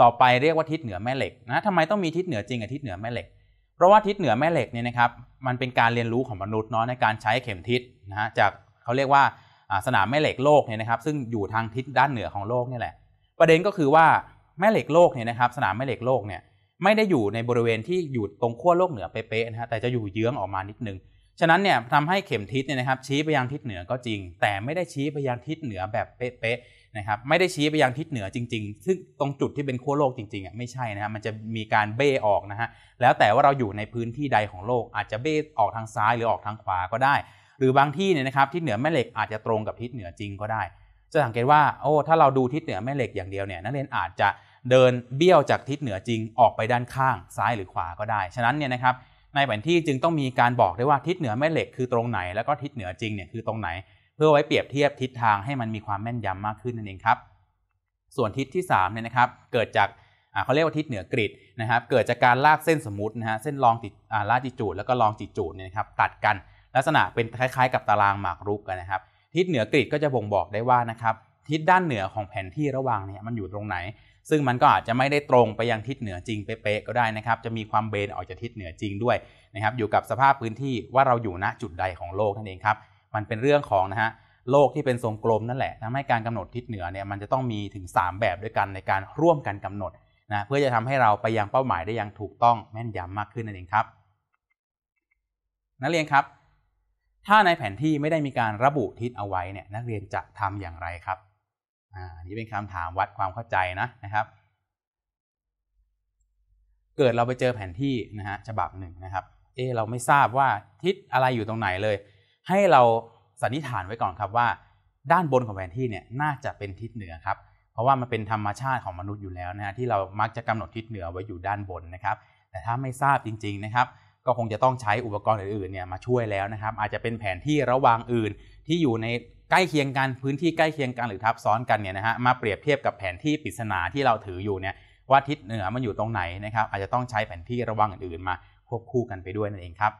[SPEAKER 1] ต่อไปเรียกว่าทิศเหนือแม่เหล็กนะทำไมต้องมีทิศเหนือจริงกับทิศเหนือแม่เหล็กเพราะว่าทิศเหนือแม่เหล็กเนี่ยนะครับมันเป็นการเรียนรู้ของมนุษย์เนาะในการใช้เข็มทิศนะฮะจากเขาเรียกว่าสนามแม่เหล็กโลกเนี่ยนะครับซึ่งอยู่ทางทิศด้านเหนือของโลกนี่แหละ ประเด็นก็คือว่าแม่เหล็กโลกเนี่ยนะครับสนามแม่เหล็กโลกเนี่ยไม่ได้อยู่ในบริเวณที่อยู่ตรงขั้วโลกเหนือเป๊ะๆนะฮะแต่จะอยู่เยื้องออกมานิดนึง ฉะนั้นเนี่ยทำให้เข็มทิศเนี่ยนะครับชี้ไปยังทิศเหนือก็จริง แต่ไม่ได้ชี้ไปยังทิศเหนือแบบเป๊ะๆนะครับไม่ได้ชี้ไปยังทิศเหนือจริงๆ ซึ่งตรงจุดที่เป็นขั้วโลกจริงๆอ่ะไม่ใช่นะฮะมันจะมีการเบ้ออกนะฮะแล้วแต่ว่าเราอยู่ในพื้นที่ใดของโลกอาจจะเบ้ออกทางซ้ายหรือออกทางขวาก็ได้ หรือบางที่เนี่ยนะครับทิศเหนือแม่เหล็กอาจจะตรงกับทิศเหนือจริงก็ได้ จะสังเกตว่าโอ้ถ้าเราดูทิศเหนือแม่เหล็กอย่างเดียวเนี่ยนักเรียนอาจจะเดินเบี้ยวจากทิศเหนือจริงออกไปด้านข้างซ้ายหรือขวาก็ได้ ฉะนั้นเนี่ยนะครับในแผนที่จึงต้องมีการบอกได้ว่าทิศเหนือแม่เหล็กคือตรงไหน แล้วก็ทิศเหนือจริงเนี่ยคือตรงไหน เพื่อไว้เปรียบเทียบทิศทางให้มันมีความแม่นยำมากขึ้นนั่นเองครับ ส่วนทิศที่3เนี่ยนะครับเกิดจากเขาเรียกว่าทิศเหนือกริดนะครับเกิดจากการลากเส้นสมมตินะฮะเส้นลองติดลาจิจูดแล้วก็ลองจิจูดเนี่ยนะครับตัดกันลักษณะเป็นคล้ายๆ กับตารางหมากรุกกันนะครับทิศเหนือกริดก็จะบ่งบอกได้ว่านะครับทิศด้านเหนือของแผนที่ระหว่างเนี่ยมันอยู่ตรงไหนซึ่งมันก็อาจจะไม่ได้ตรงไปยังทิศเหนือจริงเป๊ะก็ได้นะครับ จะมีความเบนออกจากทิศเหนือจริงด้วยนะครับอยู่กับสภาพพื้นที่ว่าเราอยู่ณจุดใดของโลกนั่นเองครับ มันเป็นเรื่องของนะฮะโลกที่เป็นทรงกลมนั่นแหละ ทำให้การกำหนดทิศเหนือเนี่ยมันจะต้องมีถึง 3 แบบด้วยกันในการร่วมกันกำหนดนะเพื่อจะทำให้เราไปยังเป้าหมายได้อย่างถูกต้องแม่นยำมากขึ้นนั่นเองครับ นักเรียนครับ ถ้าในแผนที่ไม่ได้มีการระบุทิศเอาไว้เนี่ยนักเรียนจะทำอย่างไรครับอันนี้เป็นคำถามวัดความเข้าใจนะนะครับ เกิดเราไปเจอแผนที่นะฮะฉบับหนึ่งนะครับเออเราไม่ทราบว่าทิศอะไรอยู่ตรงไหนเลย ให้เราสันนิษฐานไว้ก่อนครับว่า ด้านบนของแผนที่เนี่ยน่าจะเป็นทิศเหนือครับเพราะว่ามันเป็นธรรมชาติของมนุษย์อยู่แล้วนะฮะที่เรามักจะกำหนดทิศเหนือไว้อยู่ด้านบนนะครับ แต่ถ้าไม่ทราบจริงๆนะครับ ก็คงจะต้องใช้อุปกรณ์อื่นๆเนี่ยมาช่วยแล้วนะครับ อาจจะเป็นแผนที่ระวางอื่นที่อยู่ในใกล้เคียงกันพื้นที่ใกล้เคียงกันหรือทับซ้อนกันเนี่ยนะฮะมาเปรียบเทียบกับแผนที่ปริศนาที่เราถืออยู่เนี่ยว่าทิศเหนือมันอยู่ตรงไหนนะครับ อาจจะต้องใช้แผนที่ระวังอื่นๆมาควบคู่กันไปด้วยนั่นเองครับ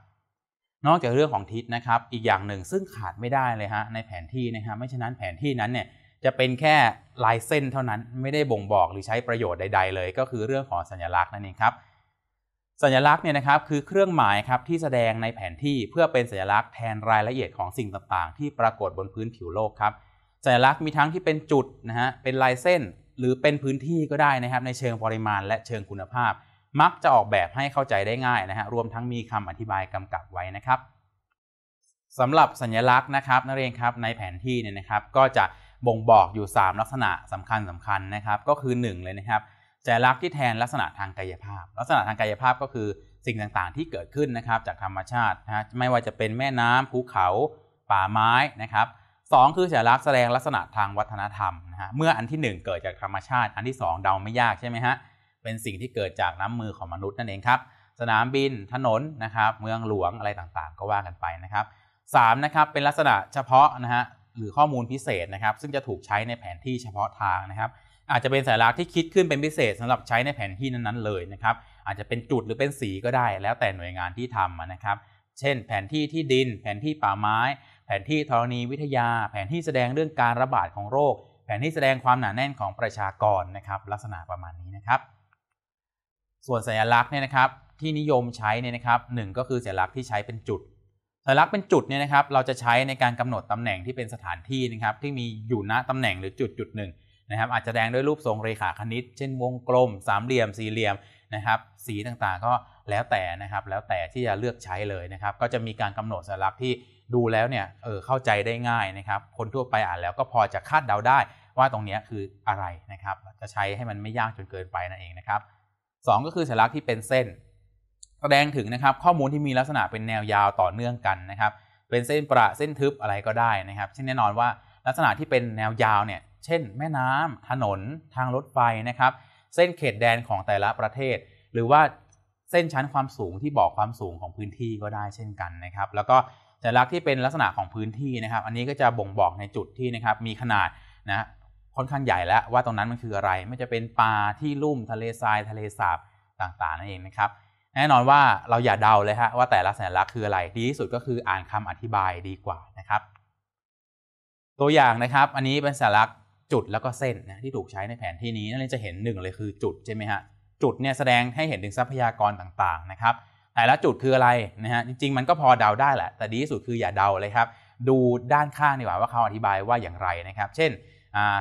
[SPEAKER 1] นอกจากเรื่องของทิศนะครับ อีกอย่างหนึ่งซึ่งขาดไม่ได้เลยฮะในแผนที่นะฮะไม่ฉะนั้นแผนที่นั้นเนี่ยจะเป็นแค่ลายเส้นเท่านั้นไม่ได้บ่งบอกหรือใช้ประโยชน์ใด ๆ เลย ก็คือเรื่องของสัญลักษณ์นั่นเองครับสัญลักษณ์เนี่ยนะครับคือเครื่องหมายครับ ที่แสดงในแผนที่เพื่อเป็น สัญลักษณ์แทนรายละเอียดของสิ่งต่างๆ ที่ปรากฏบนพื้นผิวโลกครับสัญลักษณ์มีทั้งที่เป็นจุดนะฮะเป็นลายเส้นหรือเป็นพื้นที่ก็ได้นะครับ ในเชิงปริมาณและเชิงคุณภาพ มักจะออกแบบให้เข้าใจได้ง่ายนะฮะรวมทั้งมีคำอธิบายกำกับไว้นะครับสำหรับสัญลักษณ์นะครับนักเรียนครับในแผนที่เนี่ยนะครับก็จะบ่งบอกอยู่ 3 ลักษณะสำคัญสำคัญนะครับ ก็คือ 1 เลยนะครับจัญลักษณ์ที่แทนลักษณะทางกายภาพลักษณะทางกายภาพก็คือสิ่งต่าง ๆ ที่เกิดขึ้นนะครับ จากธรรมชาตินะไม่ว่าจะเป็นแม่น้ำภูเขาป่าไม้นะครับสคือจัญลักษณ์แสดงลักษณะทางวัฒนธรรมนะฮะเมื่ออันที่ 1 เกิดจากธรรมชาติ อันที่ 2เดาไม่ยากใช่ไหมฮะเป็นสิ่งที่เกิดจากน้ำมือของมนุษย์นั่นเองครับ สนามบินถนนนะครับ เมืองหลวงอะไรต่าง ๆ ก็ว่ากันไปนะครับ3นะครับเป็นลักษณะเฉพาะนะฮะหรือข้อมูลพิเศษนะครับ ซึ่งจะถูกใช้ในแผนที่เฉพาะทางนะครับอาจจะเป็นสัญลักษณ์ที่คิดขึ้นเป็นพิเศษ สำหรับใช้ในแผนที่นั้นๆเลยนะครับอาจจะเป็นจุดหรือเป็นสีก็ได้ แล้วแต่หน่วยงานที่ทำนะครับ เช่น แผนที่ที่ดิน แผนที่ป่าไม้ แผนที่ธรณีวิทยา แผนที่แสดงเรื่องการระบาดของโรค แผนที่แสดงความหนาแน่นของประชากรนะครับ ลักษณะประมาณนี้นะครับ ส่วนสัญลักษณ์เนี่ยนะครับที่นิยมใช้เนี่ยนะครับหก็คือสัญลักษณ์ที่ใช้เป็นจุดสัญลักษณ์เป็นจุดเนี่ยนะครับเราจะใช้ในการกำหนดตำแหน่งที่เป็นสถานที่นะครับที่มีอยู่ณตำแหน่งหรือจุดจุดหนึ่งนะครับอาจจะแดงด้วยรูปทรงเรขาคณิต เช่นวงกลม สามเหลี่ยม สี่เหลี่ยมนะครับ สีต่างๆก็แล้วแต่นะครับ แล้วแต่ที่จะเลือกใช้เลยนะครับ ก็จะมีการกำหนดสัญลักษณ์ที่ดูแล้วเนี่ยเออเข้าใจได้ง่ายนะครับ คนทั่วไปอ่านแล้วก็พอจะคาดเดาได้ว่าตรงนี้คืออะไรนะครับจะใช้ให้มันไม่ยากจนเกินไปนั่นเองนะครับ2ก็คือสัญลักษณ์ที่เป็นเส้น แสดงถึงนะครับ ข้อมูลที่มีลักษณะเป็นแนวยาวต่อเนื่องกันนะครับ เป็นเส้นประเส้นทึบอะไรก็ได้นะครับเช่นแน่นอนว่า ลักษณะที่เป็นแนวยาวเนี่ยเช่นแม่น้ำ ถนนทางรถไฟนะครับ เส้นเขตแดนของแต่ละประเทศ หรือว่าเส้นชั้นความสูงที่บอกความสูงของพื้นที่ก็ได้เช่นกันนะครับ แล้วก็สต่ลักษณ์ที่เป็นลักษณะของพื้นที่นะครับ อันนี้ก็จะบ่งบอกในจุดที่นะครับมีขนาดนะค่อนข้างใหญ่แล้วว่าตรงนั้นมันคืออะไร ไม่จะเป็นป่าที่ลุ่มทะเลทรายทะเลสาบต่างๆนั่นเองนะครับ แน่นอนว่าเราอย่าเดาเลยฮะว่าแต่ละสัญลักษณ์คืออะไรดีที่สุดก็คืออ่านคำอธิบายดีกว่านะครับ ตัวอย่างนะครับ อันนี้เป็นสัญลักษณจุดแล้วก็เส้นนะที่ถูกใช้ในแผนที่นี้นั่นจะเห็นหนึ่งเลยคือจุดใช่ไหมฮะจุดเนี่ยแสดงให้เห็นถึงทรัพยากรต่างๆนะครับแต่ละจุดคืออะไรนะฮะจริงๆมันก็พอเดาได้แหละแต่ดีที่สุดคืออย่าเดาเลยครับ ดูด้านข้างดีกว่าว่าเขาอธิบายว่าอย่างไรนะครับ เช่น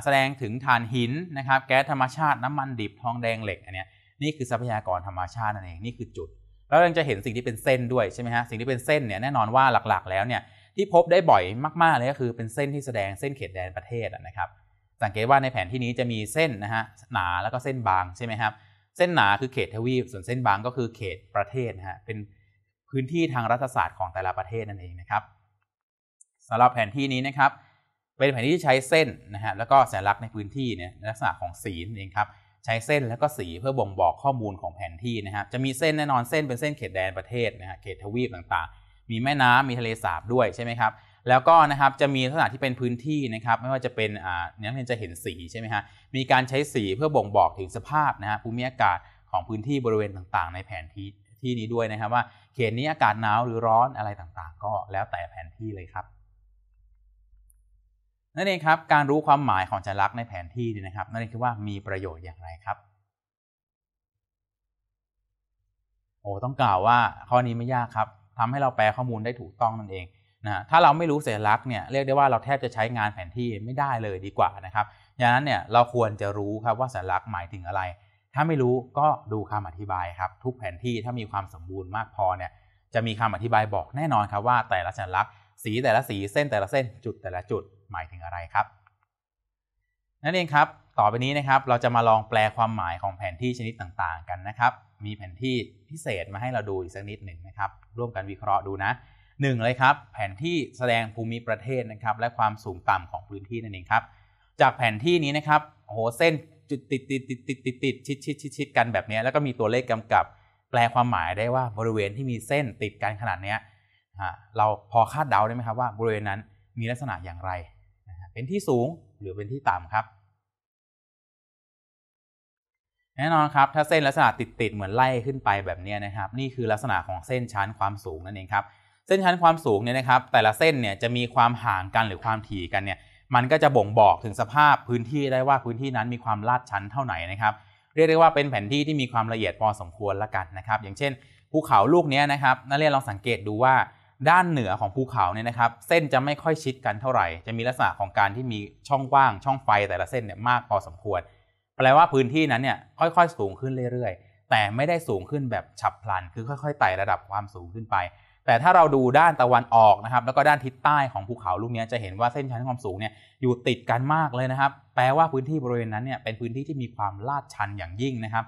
[SPEAKER 1] แสดงถึงถ่านหินนะครับแก๊สธรรมชาติน้ำมันดิบทองแดงเหล็กอันนี้นี่คือทรัพยากรธรรมชาตินั่นเองนี่คือจุดแล้วเราจะเห็นสิ่งที่เป็นเส้นด้วยใช่ไหมฮะสิ่งที่เป็นเส้นเนี่ยแน่นอนว่าหลักๆ แล้วเนี่ยที่พบได้บ่อยมากๆเลยก็คือเป็นเส้นที่แสดงเส้นเขตแดนประเทศนะครับสังเกตว่าในแผนที่นี้จะมีเส้นนะฮะหนาแล้วก็เส้นบางใช่ไหมครับเส้นหนาคือเขตทวีปส่วนเส้นบางก็คือเขตประเทศนะฮะเป็นพื้นที่ทางรัฐศาสตร์ของแต่ละประเทศนั่นเองนะครับสำหรับแผนที่นี้นะครับเป็นแผนที่ที่ใช้เส้นนะฮะแล้วก็สัญลักษณ์ในพื้นที่เนี่ยลักษณะของสีนั่นเองครับใช้เส้นแล้วก็สีเพื่อบ่งบอกข้อมูลของแผนที่นะครับจะมีเส้นแน่นอนเส้นเป็นเส้นเขตแดนประเทศนะฮะเขตทวีปต่างๆ มีแม่น้ำมีทะเลสาบด้วยใช่ไหมครับแล้วก็นะครับจะมีลักษณะที่เป็นพื้นที่นะครับ ไม่ว่าจะเป็นนักเรียนจะเห็นสีใช่ไหมฮะมีการใช้สีเพื่อบ่งบอกถึงสภาพนะฮะภูมิอากาศของพื้นที่บริเวณต่าง ๆ ในแผนที่ที่นี้ด้วยนะครับ ว่าเขตนี้อากาศหนาวหรือร้อนอะไรต่างๆ ก็แล้วแต่แผนที่เลยครับ นั่นเองครับการรู้ความหมายของจารักษ์ในแผนที่นี่นะครับ นั่นเองคือว่ามีประโยชน์อย่างไรครับโอ้ต้องกล่าวว่าข้อนี้ไม่ยากครับทำให้เราแปลข้อมูลได้ถูกต้องนั่นเองนะถ้าเราไม่รู้สัญลักษณ์เนี่ยเรียกได้ว่าเราแทบจะใช้งานแผนที่ไม่ได้เลยดีกว่านะครับดังนั้นเนี่ยเราควรจะรู้ครับว่าสัญลักษณ์หมายถึงอะไร ถ้าไม่รู้ก็ดูคำอธิบายครับ ทุกแผนที่ถ้ามีความสมบูรณ์มากพอเนี่ยจะมีคำอธิบายบอกแน่นอนครับว่าแต่ละสัญลักษณ์สีแต่ละสีเส้นแต่ละเส้นจุดแต่ละจุดหมายถึงอะไรครับนั่นเองครับต่อไปนี้นะครับเราจะมาลองแปลความหมายของแผนที่ชนิดต่างๆกันนะครับ มีแผนที่พิเศษมาให้เราดูอีกสักนิดหนึ่งนะครับ ร่วมกันวิเคราะห์ดูนะหนึ่งเลยครับแผนที่แสดงภูมิประเทศนะครับและความสูงต่ำของพื้นที่นั่นเองครับจากแผนที่นี้นะครับโหเส้นจุดติดติดติดติดติดติดชิดชิดชิดชิดกันแบบนี้แล้วก็มีตัวเลขกำกับ แปลความหมายได้ว่าบริเวณที่มีเส้นติดกันขนาดนี้เราพอคาดเดาได้ไหมครับว่าบริเวณนั้นมีลักษณะอย่างไรเป็นที่สูงหรือเป็นที่ต่ำครับ แน่นอนครับถ้าเส้นลักษณะติดติดเหมือนไล่ขึ้นไปแบบนี้นะครับนี่คือลักษณะของเส้นชั้นความสูงนั่นเองครับเส้นชั้นความสูงเนี่ยนะครับแต่ละเส้นเนี่ยจะมีความห่างกันหรือความถี่กันเนี่ยมันก็จะบ่งบอกถึงสภาพพื้นที่ได้ว่าพื้นที่นั้นมีความลาดชันเท่าไหร่นะครับเรียกได้ว่าเป็นแผนที่ ที่มีความละเอียดพอสมควรละกันนะครับอย่างเช่น ภูเขาลูกนี้นะครับ นักเรียนลองสังเกตดูว่าด้านเหนือของภูเขาเนี่ยนะครับเส้นจะไม่ค่อยชิดกันเท่าไหร่ จะมีลักษณะของการที่มีช่องว่าง ช่องไฟแต่ละเส้นเนี่ยมากพอสมควร แปลว่าพื้นที่นั้นเนี่ยค่อยๆ สูงขึ้นเรื่อยๆ แต่ไม่ได้สูงขึ้นแบบฉับพลันคือค่อยๆไต่ระดับความสูงขึ้นไปแต่ถ้าเราดูด้านตะวันออกนะครับแล้วก็ด้านทิศใต้ของภูเขาลูกนี้จะเห็นว่าเส้นชั้นความสูงเนี่ยอยู่ติดกันมากเลยนะครับแปลว่าพื้นที่บริเวณนั้นเนี่ยเป็นพื้นที่ที่มีความลาดชันอย่างยิ่งนะครับ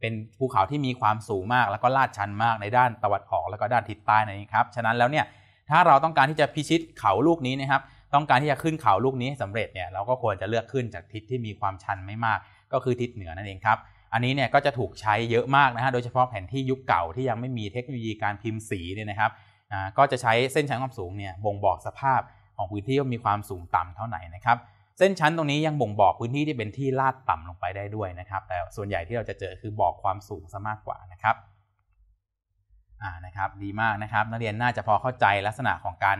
[SPEAKER 1] เป็นภูเขาที่มีความสูงมากแล้วก็ลาดชันมากในด้านตะวันออกแล้วก็ด้านทิศใต้นี้ครับฉะนั้นแล้วเนี่ยถ้าเราต้องการที่จะพิชิตเขาลูกนี้นะครับต้องการที่จะขึ้นเขาลูกนี้สำเร็จเนี่ยเราก็ควรจะเลือกขึ้นจากทิศที่มีความชันไม่มาก ก็คือทิศเหนือนั่นเองครับอันนี้เนี่ยก็จะถูกใช้เยอะมากนะฮะ โดยเฉพาะแผนที่ยุคเก่าที่ยังไม่มีเทคโนโลยีการพิมพ์สีเนี่ยนะครับก็จะใช้เส้นชั้นความสูงเนี่ยบ่งบอกสภาพของพื้นที่ว่ามีความสูงต่ำเท่าไหร่นะครับ เส้นชั้นตรงนี้ยังบ่งบอกพื้นที่ที่เป็นที่ลาดต่ำลงไปได้ด้วยนะครับ แต่ส่วนใหญ่ที่เราจะเจอคือบอกความสูงซะมากกว่านะครับ อ่านะครับดีมากนะครับ นักเรียนน่าจะพอเข้าใจลักษณะของการ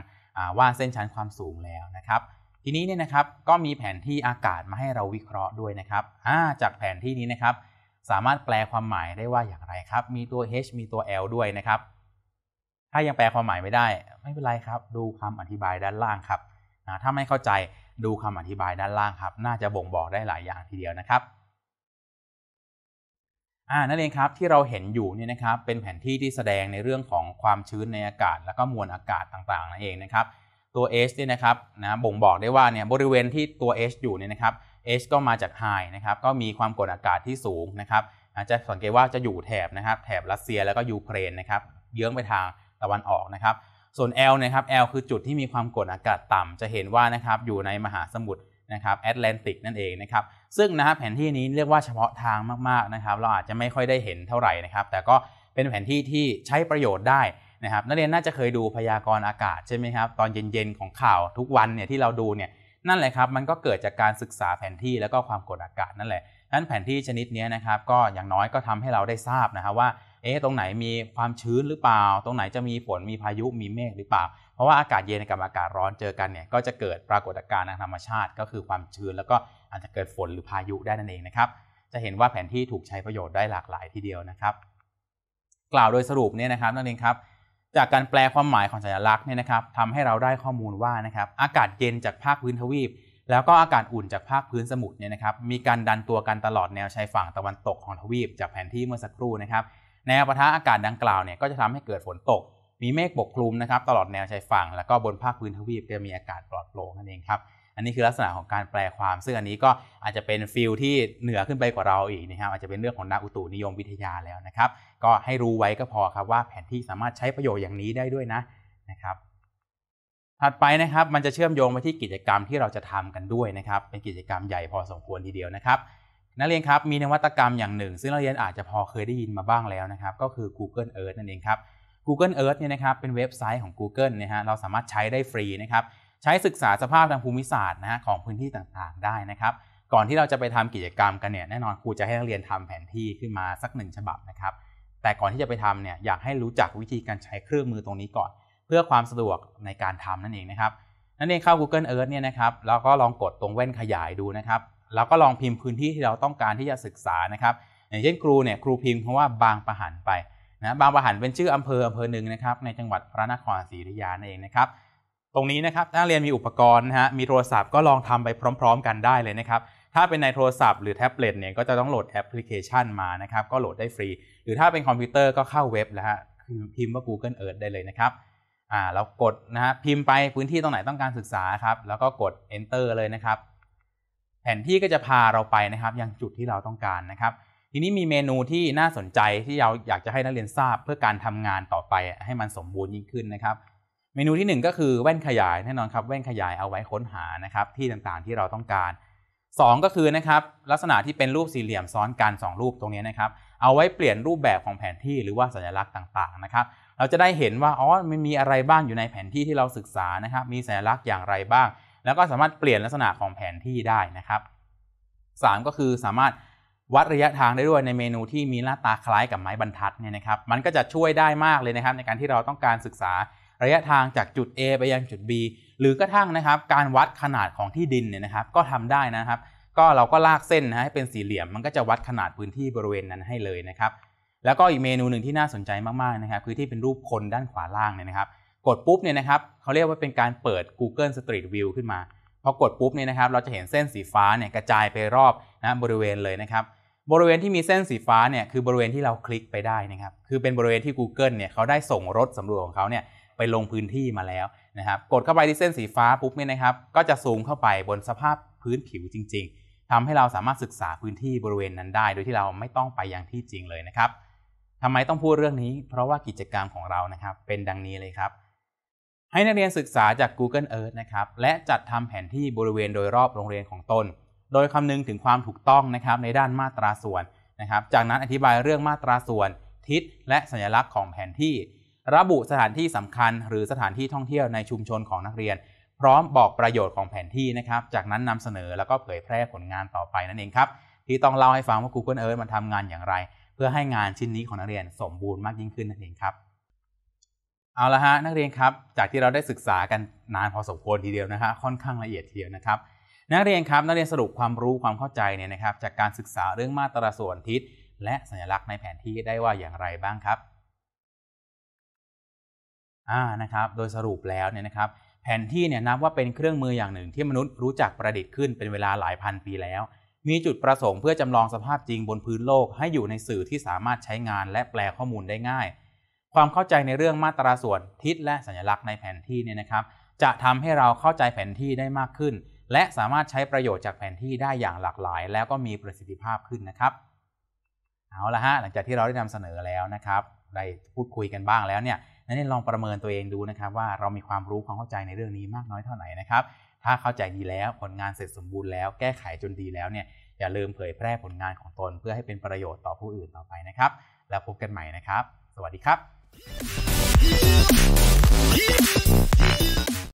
[SPEAKER 1] วาดเส้นชั้นความสูงแล้วนะครับ ทีนี้เนี่ยนะครับก็มีแผนที่อากาศมาให้เราวิเคราะห์ด้วยนะครับ อ่าจากแผนที่นี้นะครับสามารถแปลความหมายได้ว่าอย่างไรครับ มีตัว h มีตัว l ด้วยนะครับ ถ้ายังแปลความหมายไม่ได้ไม่เป็นไรครับดูคำอธิบายด้านล่างครับนะถ้าไม่เข้าใจดูคำอธิบายด้านล่างครับ น่าจะบ่งบอกได้หลายอย่างทีเดียวนะครับอ่านั่นเองครับที่เราเห็นอยู่เนี่ยนะครับ เป็นแผนที่ที่แสดงในเรื่องของความชื้นในอากาศ แล้วก็มวลอากาศต่างๆ นั่นเองนะครับ ตัว h เนี่ยนะครับนะบ่งบอกได้ว่าเนี่ยบริเวณที่ตัว h อยู่เนี่ยนะครับ H ก็มาจาก High นะครับก็มีความกดอากาศที่สูงนะครับอาจจะสังเกตว่าจะอยู่แถบนะครับแถบรัสเซียแล้วก็ยูเครนนะครับเยื้องไปทางตะวันออกนะครับส่วน L นะครับ L คือจุดที่มีความกดอากาศต่ำ จะเห็นว่านะครับอยู่ในมหาสมุทรนะครับแอตแลนติกนั่นเองนะครับซึ่งนะครับแผนที่นี้เรียกว่าเฉพาะทางมากๆนะครับเราอาจจะไม่ค่อยได้เห็นเท่าไหร่นะครับแต่ก็เป็นแผนที่ที่ใช้ประโยชน์ได้นะครับนักเรียนน่าจะเคยดูพยากรณ์อากาศใช่ไหมครับตอนเย็นๆของข่าวทุกวันเนี่ยที่เราดูเนี่ยนั่นแหละครับมันก็เกิดจากการศึกษาแผนที่แล้วก็ความกดอากาศนั่นแหละนั้นแผนที่ชนิดนี้นะครับ ก็อย่างน้อยก็ทำให้เราได้ทราบนะครับว่า เอ๊ะ ตรงไหนมีความชื้นหรือเปล่า ตรงไหนจะมีฝนมีพายุมีเมฆหรือเปล่า เพราะว่าอากาศเย็นกับอากาศร้อนเจอกันเนี่ยก็จะเกิดปรากฏการณ์ทางธรรมชาติ ก็คือความชื้นแล้วก็อาจจะเกิดฝนหรือพายุได้นั่นเองนะครับจะเห็นว่าแผนที่ถูกใช้ประโยชน์ได้หลากหลายทีเดียวนะครับ กล่าวโดยสรุปเนี่ยนะครับ นั่นเองครับจากการแปลความหมายของสัญลักษณ์เนี่ยนะครับทำให้เราได้ข้อมูลว่านะครับอากาศเย็นจากภาคพื้นทวีป แล้วก็อากาศอุ่นจากภาคพื้นสมุทรเนี่ยนะครับมีการดันตัวกันตลอดแนวชายฝั่งตะวันตกของทวีปจากแผนที่เมื่อสักครู่นะครับ แนวปะทะอากาศดังกล่าวเนี่ยก็จะทำให้เกิดฝนตก มีเมฆปกคลุมนะครับตลอดแนวชายฝั่งแล้วก็บนภาคพื้นทวีปจะมีอากาศปลอดโปร่งนั่นเองครับอันนี้คือลักษณะของการแปลความซึ่งอันนี้ก็อาจจะเป็นฟิลที่เหนือขึ้นไปกว่าเราอีกนะครับอาจจะเป็นเรื่องของนักอุตุนิยมวิทยาแล้วนะครับก็ให้รู้ไว้ก็พอครับว่าแผนที่สามารถใช้ประโยชน์อย่างนี้ได้ด้วยนะนะครับ ถัดไปนะครับมันจะเชื่อมโยงไปที่กิจกรรมที่เราจะทำกันด้วยนะครับ เป็นกิจกรรมใหญ่พอสมควรทีเดียวนะครับนักเรียนครับ มีนวัตกรรมอย่างหนึ่ง ซึ่งนักเรียนอาจจะพอเคยได้ยินมาบ้างแล้วนะครับ ก็คือ Google Earth นั่นเองครับ Google Earth เนี่ยนะครับเป็นเว็บไซต์ของ Google นะฮะเราสามารถใช้ได้ฟรีนะครับ ใช้ศึกษาสภาพทางภูมิศาสตร์นะฮะของพื้นที่ต่างๆ ได้นะครับ ก่อนที่เราจะไปทำกิจกรรมกันเนี่ยแน่นอนครูจะให้นักเรียนทำแผนที่ขึ้นมาสักหนึ่งฉบับนะครับแต่ก่อนที่จะไปทำเนี่ยอยากให้รู้จักวิธีการใช้เครื่องมือตรงนี้ก่อน เพื่อความสะดวกในการทำนั่นเองนะครับ นั่นเองเข้า Google Earth เนี่ยนะครับ แล้วก็ลองกดตรงแว่นขยายดูนะครับ แล้วก็ลองพิมพ์พื้นที่ที่เราต้องการที่จะศึกษานะครับ อย่างเช่นครูเนี่ยครูพิมพ์คำว่าบางประหันไปนะบางประหันเป็นชื่ออำเภออำเภอหนึ่งนะครับในจังหวัดพระนครศรีอยุธยาเองนะครับ ตรงนี้นะครับนักเรียนมีอุปกรณ์นะฮะมีโทรศัพท์ก็ลองทำไปพร้อม ๆ กันได้เลยนะครับถ้าเป็นในโทรศัพท์หรือแท็บเล็ตเนี่ยก็จะต้องโหลดแอปพลิเคชันมานะครับก็โหลดได้ฟรี หรือถ้าเป็นคอมพิวเตอร์ก็เข้าเว็บนะฮะพิมพ์ว่า Google Earth ได้เลยนะครับ อ่าเรากดนะฮะพิมพ์ไปพื้นที่ตรงไหนต้องการศึกษาครับ แล้วก็กด enter เลยนะครับ แผนที่ก็จะพาเราไปนะครับ ยังจุดที่เราต้องการนะครับ ทีนี้มีเมนูที่น่าสนใจที่เราอยากจะให้นักเรียนทราบ เพื่อการทำงานต่อไป ให้มันสมบูรณ์ยิ่งขึ้นนะครับ เมนูที่ 1 ก็คือแว่นขยายแน่นอนครับ แว่นขยายเอาไว้ค้นหานะครับ ที่ต่างๆที่เราต้องการ2ก็คือนะครับ ลักษณะที่เป็นรูปสี่เหลี่ยมซ้อนกัน 2 รูปตรงนี้นะครับ เอาไว้เปลี่ยนรูปแบบของแผนที่หรือว่าสัญลักษณ์ต่าง ๆนะครับ เราจะได้เห็นว่าอ๋อมันมีอะไรบ้างอยู่ในแผนที่ที่เราศึกษานะครับ มีสัญลักษณ์อย่างไรบ้าง แล้วก็สามารถเปลี่ยนลักษณะของแผนที่ได้นะครับ 3 ก็คือสามารถวัดระยะทางได้ด้วยในเมนูที่มีหน้าตาคล้ายกับไม้บรรทัดเนี่ยนะครับ มันก็จะช่วยได้มากเลยนะครับ ในการที่เราต้องการศึกษาระยะทางจากจุด A ไปยังจุด B หรือกระทั่งนะครับการวัดขนาดของที่ดินเนี่ยนะครับก็ทำได้นะครับก็เราก็ลากเส้นนะให้เป็นสี่เหลี่ยมมันก็จะวัดขนาดพื้นที่บริเวณนั้นให้เลยนะครับแล้วก็อีกเมนูหนึ่งที่น่าสนใจมากๆนะครับคือที่เป็นรูปคนด้านขวาล่างเนี่ยนะครับ กดปุ๊บเนี่ยนะครับเขาเรียกว่าเป็นการเปิด Google Street View ขึ้นมา พอกดปุ๊บเนี่ยนะครับเราจะเห็นเส้นสีฟ้าเนี่ยกระจายไปรอบนะบริเวณเลยนะครับบริเวณที่มีเส้นสีฟ้าเนี่ยคือบริเวณที่เราคลิกไปได้นะครับ คือเป็นบริเวณที่ Google เนี่ยเขาได้ส่งรถสำรวจของเขาเนี่ยไปลงพื้นที่มาแล้วนะครับ กดเข้าไปที่เส้นสีฟ้าปุ๊บเนี่ยนะครับ ก็จะซูมเข้าไปบนสภาพพื้นผิวจริง ๆ ทำให้เราสามารถศึกษาพื้นที่บริเวณนั้นได้ โดยที่เราไม่ต้องไปยังที่จริงเลยนะครับทำไมต้องพูดเรื่องนี้เพราะว่ากิจกรรมของเรานะครับ เป็นดังนี้เลยครับ ให้นักเรียนศึกษาจาก Google Earth นะครับและจัดทำแผนที่บริเวณโดยรอบโรงเรียนของตนโดยคำนึงถึงความถูกต้องนะครับในด้านมาตราส่วนนะครับจากนั้นอธิบายเรื่องมาตราส่วน ทิศและสัญลักษณ์ของแผนที่ระบุสถานที่สำคัญหรือสถานที่ท่องเที่ยวในชุมชนของนักเรียน พร้อมบอกประโยชน์ของแผนที่นะครับ จากนั้นนำเสนอแล้วก็เผยแพร่ผลงานต่อไปนั่นเองครับที่ต้องเล่าให้ฟังว่า Google Earth มันทำงานอย่างไร เพื่อให้งานชิ้นนี้ของนักเรียนสมบูรณ์มากยิ่งขึ้นนั่นเองครับ เอาละฮะ นักเรียนครับจากที่เราได้ศึกษากันนานพอสมควรทีเดียวนะับค่อนข้างละเอียดทีเดียวนะครับ นักเรียนครับนักเรียนสรุปความรู้ความเข้าใจเนี่ยนะครับ จากการศึกษาเรื่องมาตราส่วนทิศและสัญลักษณ์ในแผนที่ได้ว่าอย่างไรบ้างครับอ่านะครับโดยสรุปแล้วเนี่ยนะครับแผนที่เนี่ยนับว่าเป็นเครื่องมืออย่างหนึ่งที่มนุษย์รู้จักประดิษฐ์ขึ้นเป็นเวลาหลายพันปีแล้ว มีจุดประสงค์เพื่อจำลองสภาพจริงบนพื้นโลกให้อยู่ในสื่อที่สามารถใช้งานและแปลข้อมูลได้ง่าย ความเข้าใจในเรื่องมาตราส่วนทิศและสัญลักษณ์ในแผนที่เนี่ยนะครับจะทำให้เราเข้าใจแผนที่ได้มากขึ้น และสามารถใช้ประโยชน์จากแผนที่ได้อย่างหลากหลาย แล้วก็มีประสิทธิภาพขึ้นนะครับเอาละฮะหลังจากที่เราได้นำเสนอแล้วนะครับได้พูดคุยกันบ้างแล้วเนี่ยนั้นลองประเมินตัวเองดูนะครับว่าเรามีความรู้ความเข้าใจในเรื่องนี้มากน้อยเท่าไหร่นะครับถ้าเข้าใจดีแล้วผลงานเสร็จสมบูรณ์แล้วแก้ไขจนดีแล้วเนี่ยอย่าลืมเผยแพร่ผลงานของตนเพื่อให้เป็นประโยชน์ต่อผู้อื่นต่อไปนะครับ แล้วพบกันใหม่นะครับ สวัสดีครับ